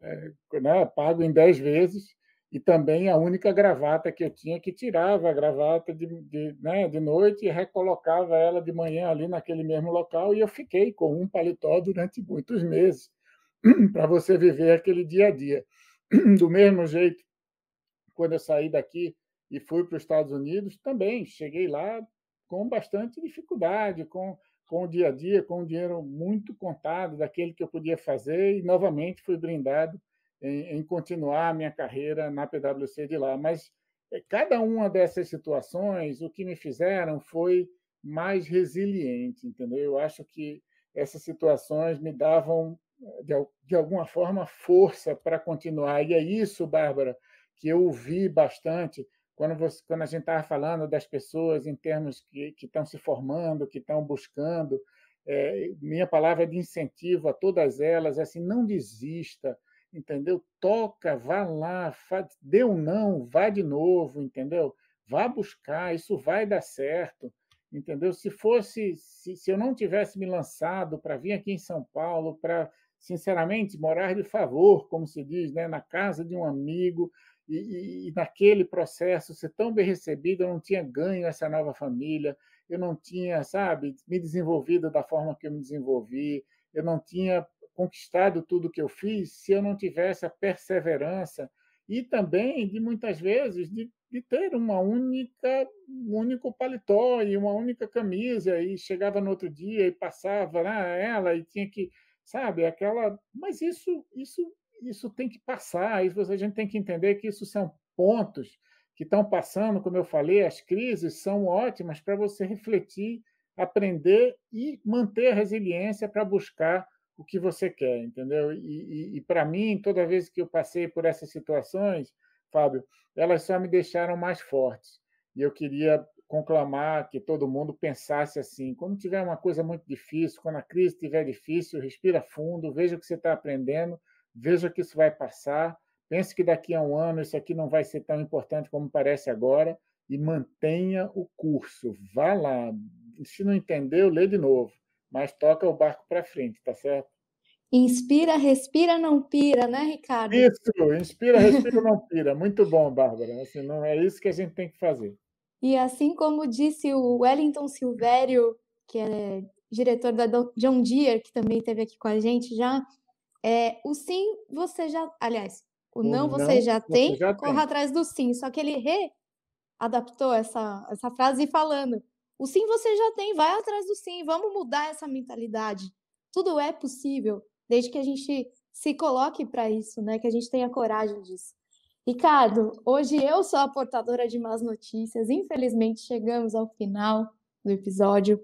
é, eh, né, pago em 10 vezes e também a única gravata que eu tinha que tirava a gravata de, de, né, de noite e recolocava ela de manhã ali naquele mesmo local e eu fiquei com um paletó durante muitos meses para você viver aquele dia a dia. Do mesmo jeito, quando eu saí daqui e fui para os Estados Unidos, também cheguei lá com bastante dificuldade, com, com o dia a dia, com o dinheiro muito contado daquele que eu podia fazer e novamente fui brindado em, em continuar a minha carreira na PwC de lá. Mas eh, cada uma dessas situações, o que me fizeram foi mais resiliente, entendeu? Eu acho que essas situações me davam, eh, de, de alguma forma, força para continuar. E é isso, Bárbara, que eu ouvi bastante quando, você, quando a gente estava falando das pessoas em termos que, estão se formando, que estão buscando. É, minha palavra de incentivo a todas elas é assim: não desista, entendeu? Toca, vá lá, faz, dê um não, vá de novo, entendeu? Vá buscar, isso vai dar certo, entendeu? Se fosse, se, se eu não tivesse me lançado para vir aqui em São Paulo, para, sinceramente, morar de favor, como se diz, né, na casa de um amigo, e, e, e, naquele processo ser tão bem recebido, eu não tinha ganho essa nova família, eu não tinha, sabe, me desenvolvido da forma que eu me desenvolvi, eu não tinha conquistado tudo que eu fiz se eu não tivesse a perseverança e também de muitas vezes de, de ter uma única um único paletó e uma única camisa e chegava no outro dia e passava né, ela e tinha que sabe aquela mas isso isso isso tem que passar isso a gente tem que entender que isso são pontos que estão passando como eu falei as crises são ótimas para você refletir aprender e manter a resiliência para buscar o que você quer, entendeu? E, e, e para mim, toda vez que eu passei por essas situações, Fábio, elas só me deixaram mais fortes. E eu queria conclamar que todo mundo pensasse assim: quando tiver uma coisa muito difícil, quando a crise estiver difícil, respira fundo, veja o que você está aprendendo, veja que isso vai passar, pense que daqui a um ano isso aqui não vai ser tão importante como parece agora e mantenha o curso. Vá lá. Se não entendeu, lê de novo mas toca o barco para frente, tá certo? Inspira, respira, não pira, né, Ricardo? Isso, inspira, respira, não pira. Muito bom, Bárbara. Assim, não é isso que a gente tem que fazer. E assim como disse o Wellington Silvério, que é diretor da John Deere, que também esteve aqui com a gente já, é, o sim você já. Aliás, o não, o não você já você tem, já corra tem. atrás do sim. Só que ele readaptou essa, essa frase falando: o sim você já tem, vai atrás do sim, vamos mudar essa mentalidade. Tudo é possível, desde que a gente se coloque para isso, né? Que a gente tenha coragem disso. Ricardo, hoje eu sou a portadora de más notícias. Infelizmente chegamos ao final do episódio.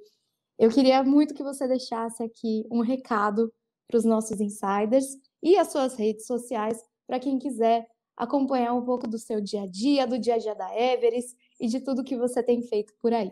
Eu queria muito que você deixasse aqui um recado para os nossos insiders e as suas redes sociais para quem quiser acompanhar um pouco do seu dia a dia, do dia a dia da Everest e de tudo que você tem feito por aí.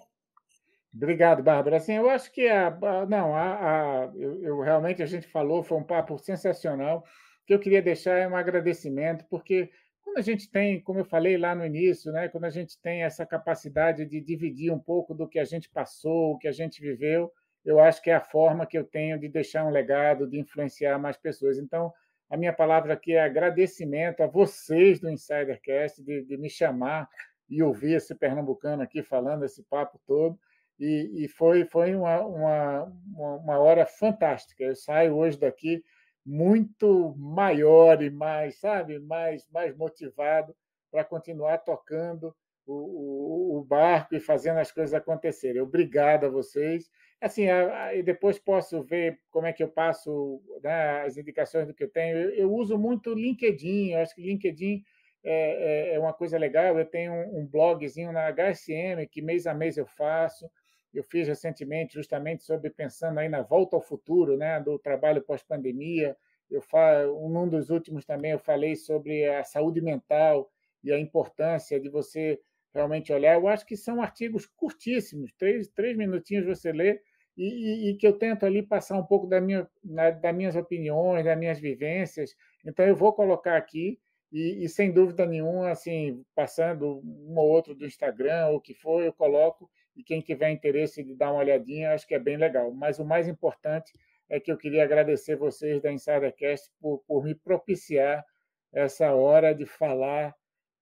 Obrigado, Bárbara. Assim, eu acho que a, a não, a, a eu, eu, realmente a gente falou, foi um papo sensacional. O que eu queria deixar é um agradecimento, porque quando a gente tem, como eu falei lá no início, né, quando a gente tem essa capacidade de dividir um pouco do que a gente passou, o que a gente viveu, eu acho que é a forma que eu tenho de deixar um legado, de influenciar mais pessoas. Então, a minha palavra aqui é agradecimento a vocês do Insidercast de, de me chamar e ouvir esse pernambucano aqui falando esse papo todo e, e foi, foi uma, uma, uma hora fantástica. Eu saio hoje daqui muito maior e mais, sabe, mais, mais motivado para continuar tocando o, o, o, barco e fazendo as coisas acontecerem. Obrigado a vocês. Assim, a, a, e depois posso ver como é que eu passo né, as indicações do que eu tenho. Eu, eu uso muito LinkedIn, eu acho que LinkedIn é, é, é uma coisa legal. Eu tenho um, um blogzinho na HSM que mês a mês eu faço eu fiz recentemente justamente sobre pensando aí na volta ao futuro, né, do trabalho pós-pandemia. Eu falo, um dos últimos também eu falei sobre a saúde mental e a importância de você realmente olhar. Eu acho que são artigos curtíssimos, três, três minutinhos você lê e, e, e que eu tento ali passar um pouco da minha, na, das minhas opiniões, das minhas vivências. Então eu vou colocar aqui e, e sem dúvida nenhuma, assim, passando um ou outro do Instagram ou o que for, eu coloco e quem tiver interesse de dar uma olhadinha, acho que é bem legal. Mas o mais importante é que eu queria agradecer vocês da Insidercast por, por me propiciar essa hora de falar,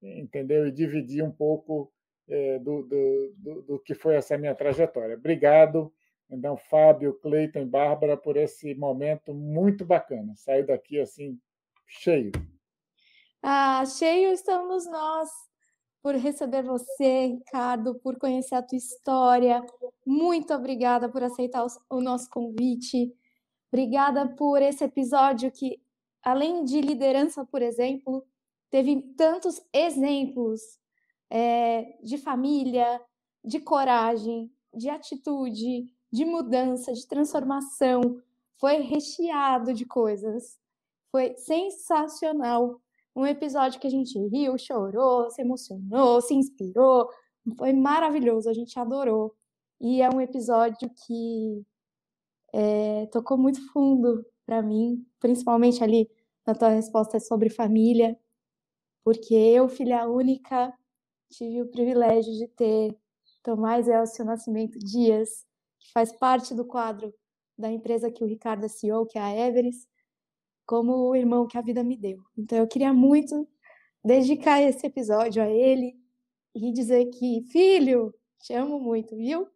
entendeu? E dividir um pouco é, do, do, do, do, que foi essa minha trajetória. Obrigado, então, Fábio, Cleiton e Bárbara, por esse momento muito bacana. Saí daqui assim, cheio. Ah, cheio estamos nós por receber você, Ricardo, por conhecer a tua história. Muito obrigada por aceitar o nosso convite. Obrigada por esse episódio que, além de liderança, por exemplo, teve tantos exemplos é, de família, de coragem, de atitude, de mudança, de transformação. Foi recheado de coisas. Foi sensacional um episódio que a gente riu, chorou, se emocionou, se inspirou. Foi maravilhoso, a gente adorou. E é um episódio que é, tocou muito fundo para mim, principalmente ali na tua resposta sobre família, porque eu, filha única, tive o privilégio de ter Tomás Elcio Nascimento Dias, que faz parte do quadro da empresa que o Ricardo é CEO, que é a Everest, como o irmão que a vida me deu. Então eu queria muito dedicar esse episódio a ele e dizer que, filho, te amo muito, viu?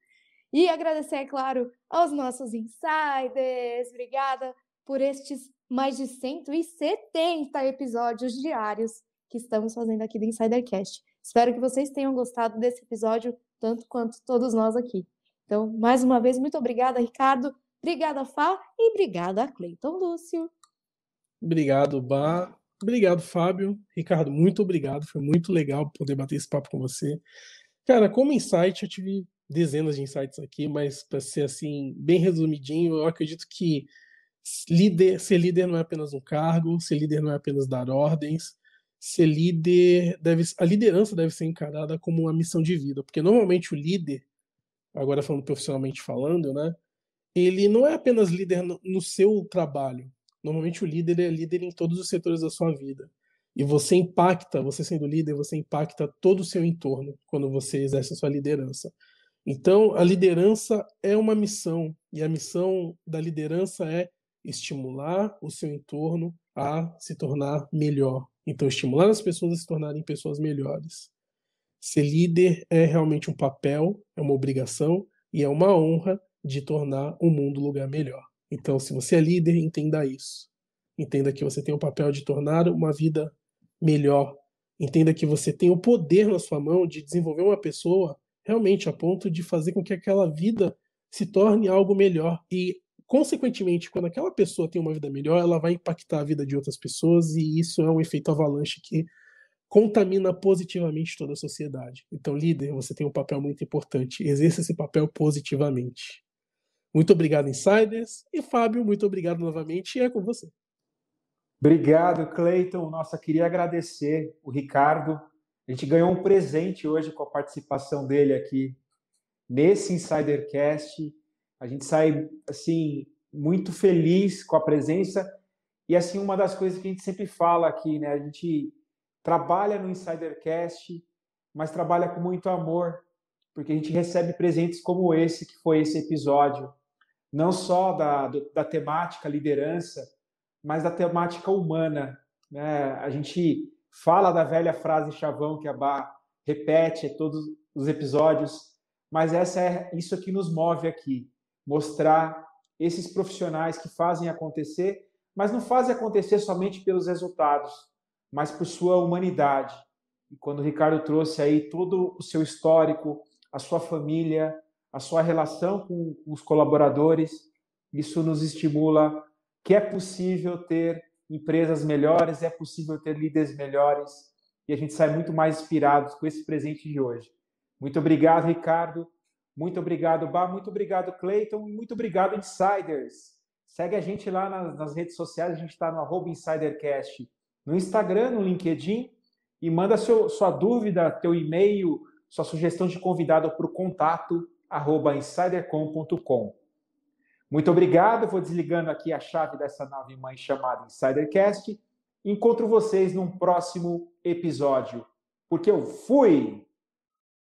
E agradecer, é claro, aos nossos insiders. Obrigada por estes mais de 170 episódios diários que estamos fazendo aqui do Insidercast. Espero que vocês tenham gostado desse episódio tanto quanto todos nós aqui. Então, mais uma vez, muito obrigada, Ricardo. Obrigada, Fá. E obrigada, Cleiton Lúcio. Obrigado, Bá. Obrigado, Fábio. Ricardo, muito obrigado. Foi muito legal poder bater esse papo com você. Cara, como insight, eu tive dezenas de insights aqui, mas para ser assim, bem resumidinho, eu acredito que líder, ser líder não é apenas um cargo, ser líder não é apenas dar ordens, ser líder deve a liderança deve ser encarada como uma missão de vida, porque normalmente o líder, agora falando profissionalmente falando, né, ele não é apenas líder no, no seu trabalho, Normalmente o líder é líder em todos os setores da sua vida. E você impacta, você sendo líder, você impacta todo o seu entorno quando você exerce a sua liderança. Então, a liderança é uma missão, e a missão da liderança é estimular o seu entorno a se tornar melhor. Então, estimular as pessoas a se tornarem pessoas melhores. Ser líder é realmente um papel, é uma obrigação e é uma honra de tornar o mundo um lugar melhor. Então, se você é líder, entenda isso. Entenda que você tem o papel de tornar uma vida melhor. Entenda que você tem o poder na sua mão de desenvolver uma pessoa realmente a ponto de fazer com que aquela vida se torne algo melhor. E, consequentemente, quando aquela pessoa tem uma vida melhor, ela vai impactar a vida de outras pessoas, e isso é um efeito avalanche que contamina positivamente toda a sociedade. Então, líder, você tem um papel muito importante. Exerça esse papel positivamente. Muito obrigado, insiders. E Fábio, muito obrigado novamente. E é com você. Obrigado, Cleiton. Nossa, queria agradecer o Ricardo. A gente ganhou um presente hoje com a participação dele aqui nesse Insidercast. A gente sai assim muito feliz com a presença e assim uma das coisas que a gente sempre fala aqui, né? A gente trabalha no Insidercast, mas trabalha com muito amor, porque a gente recebe presentes como esse que foi esse episódio não só da, da temática liderança, mas da temática humana. Né? A gente fala da velha frase chavão que a Bá repete em todos os episódios, mas essa é isso que nos move aqui, mostrar esses profissionais que fazem acontecer, mas não fazem acontecer somente pelos resultados, mas por sua humanidade. E quando o Ricardo trouxe aí todo o seu histórico, a sua família, a sua relação com os colaboradores. Isso nos estimula que é possível ter empresas melhores, é possível ter líderes melhores e a gente sai muito mais inspirados com esse presente de hoje. Muito obrigado, Ricardo. Muito obrigado, Bar. Muito obrigado, Clayton. Muito obrigado, Insiders. Segue a gente lá nas, nas redes sociais. A gente está no InsiderCast, no Instagram, no LinkedIn. E manda seu, sua dúvida, teu e-mail, sua sugestão de convidado para o contato insidercom.com. Muito obrigado, vou desligando aqui a chave dessa nave mãe chamada Insidercast. Encontro vocês num próximo episódio, porque eu fui!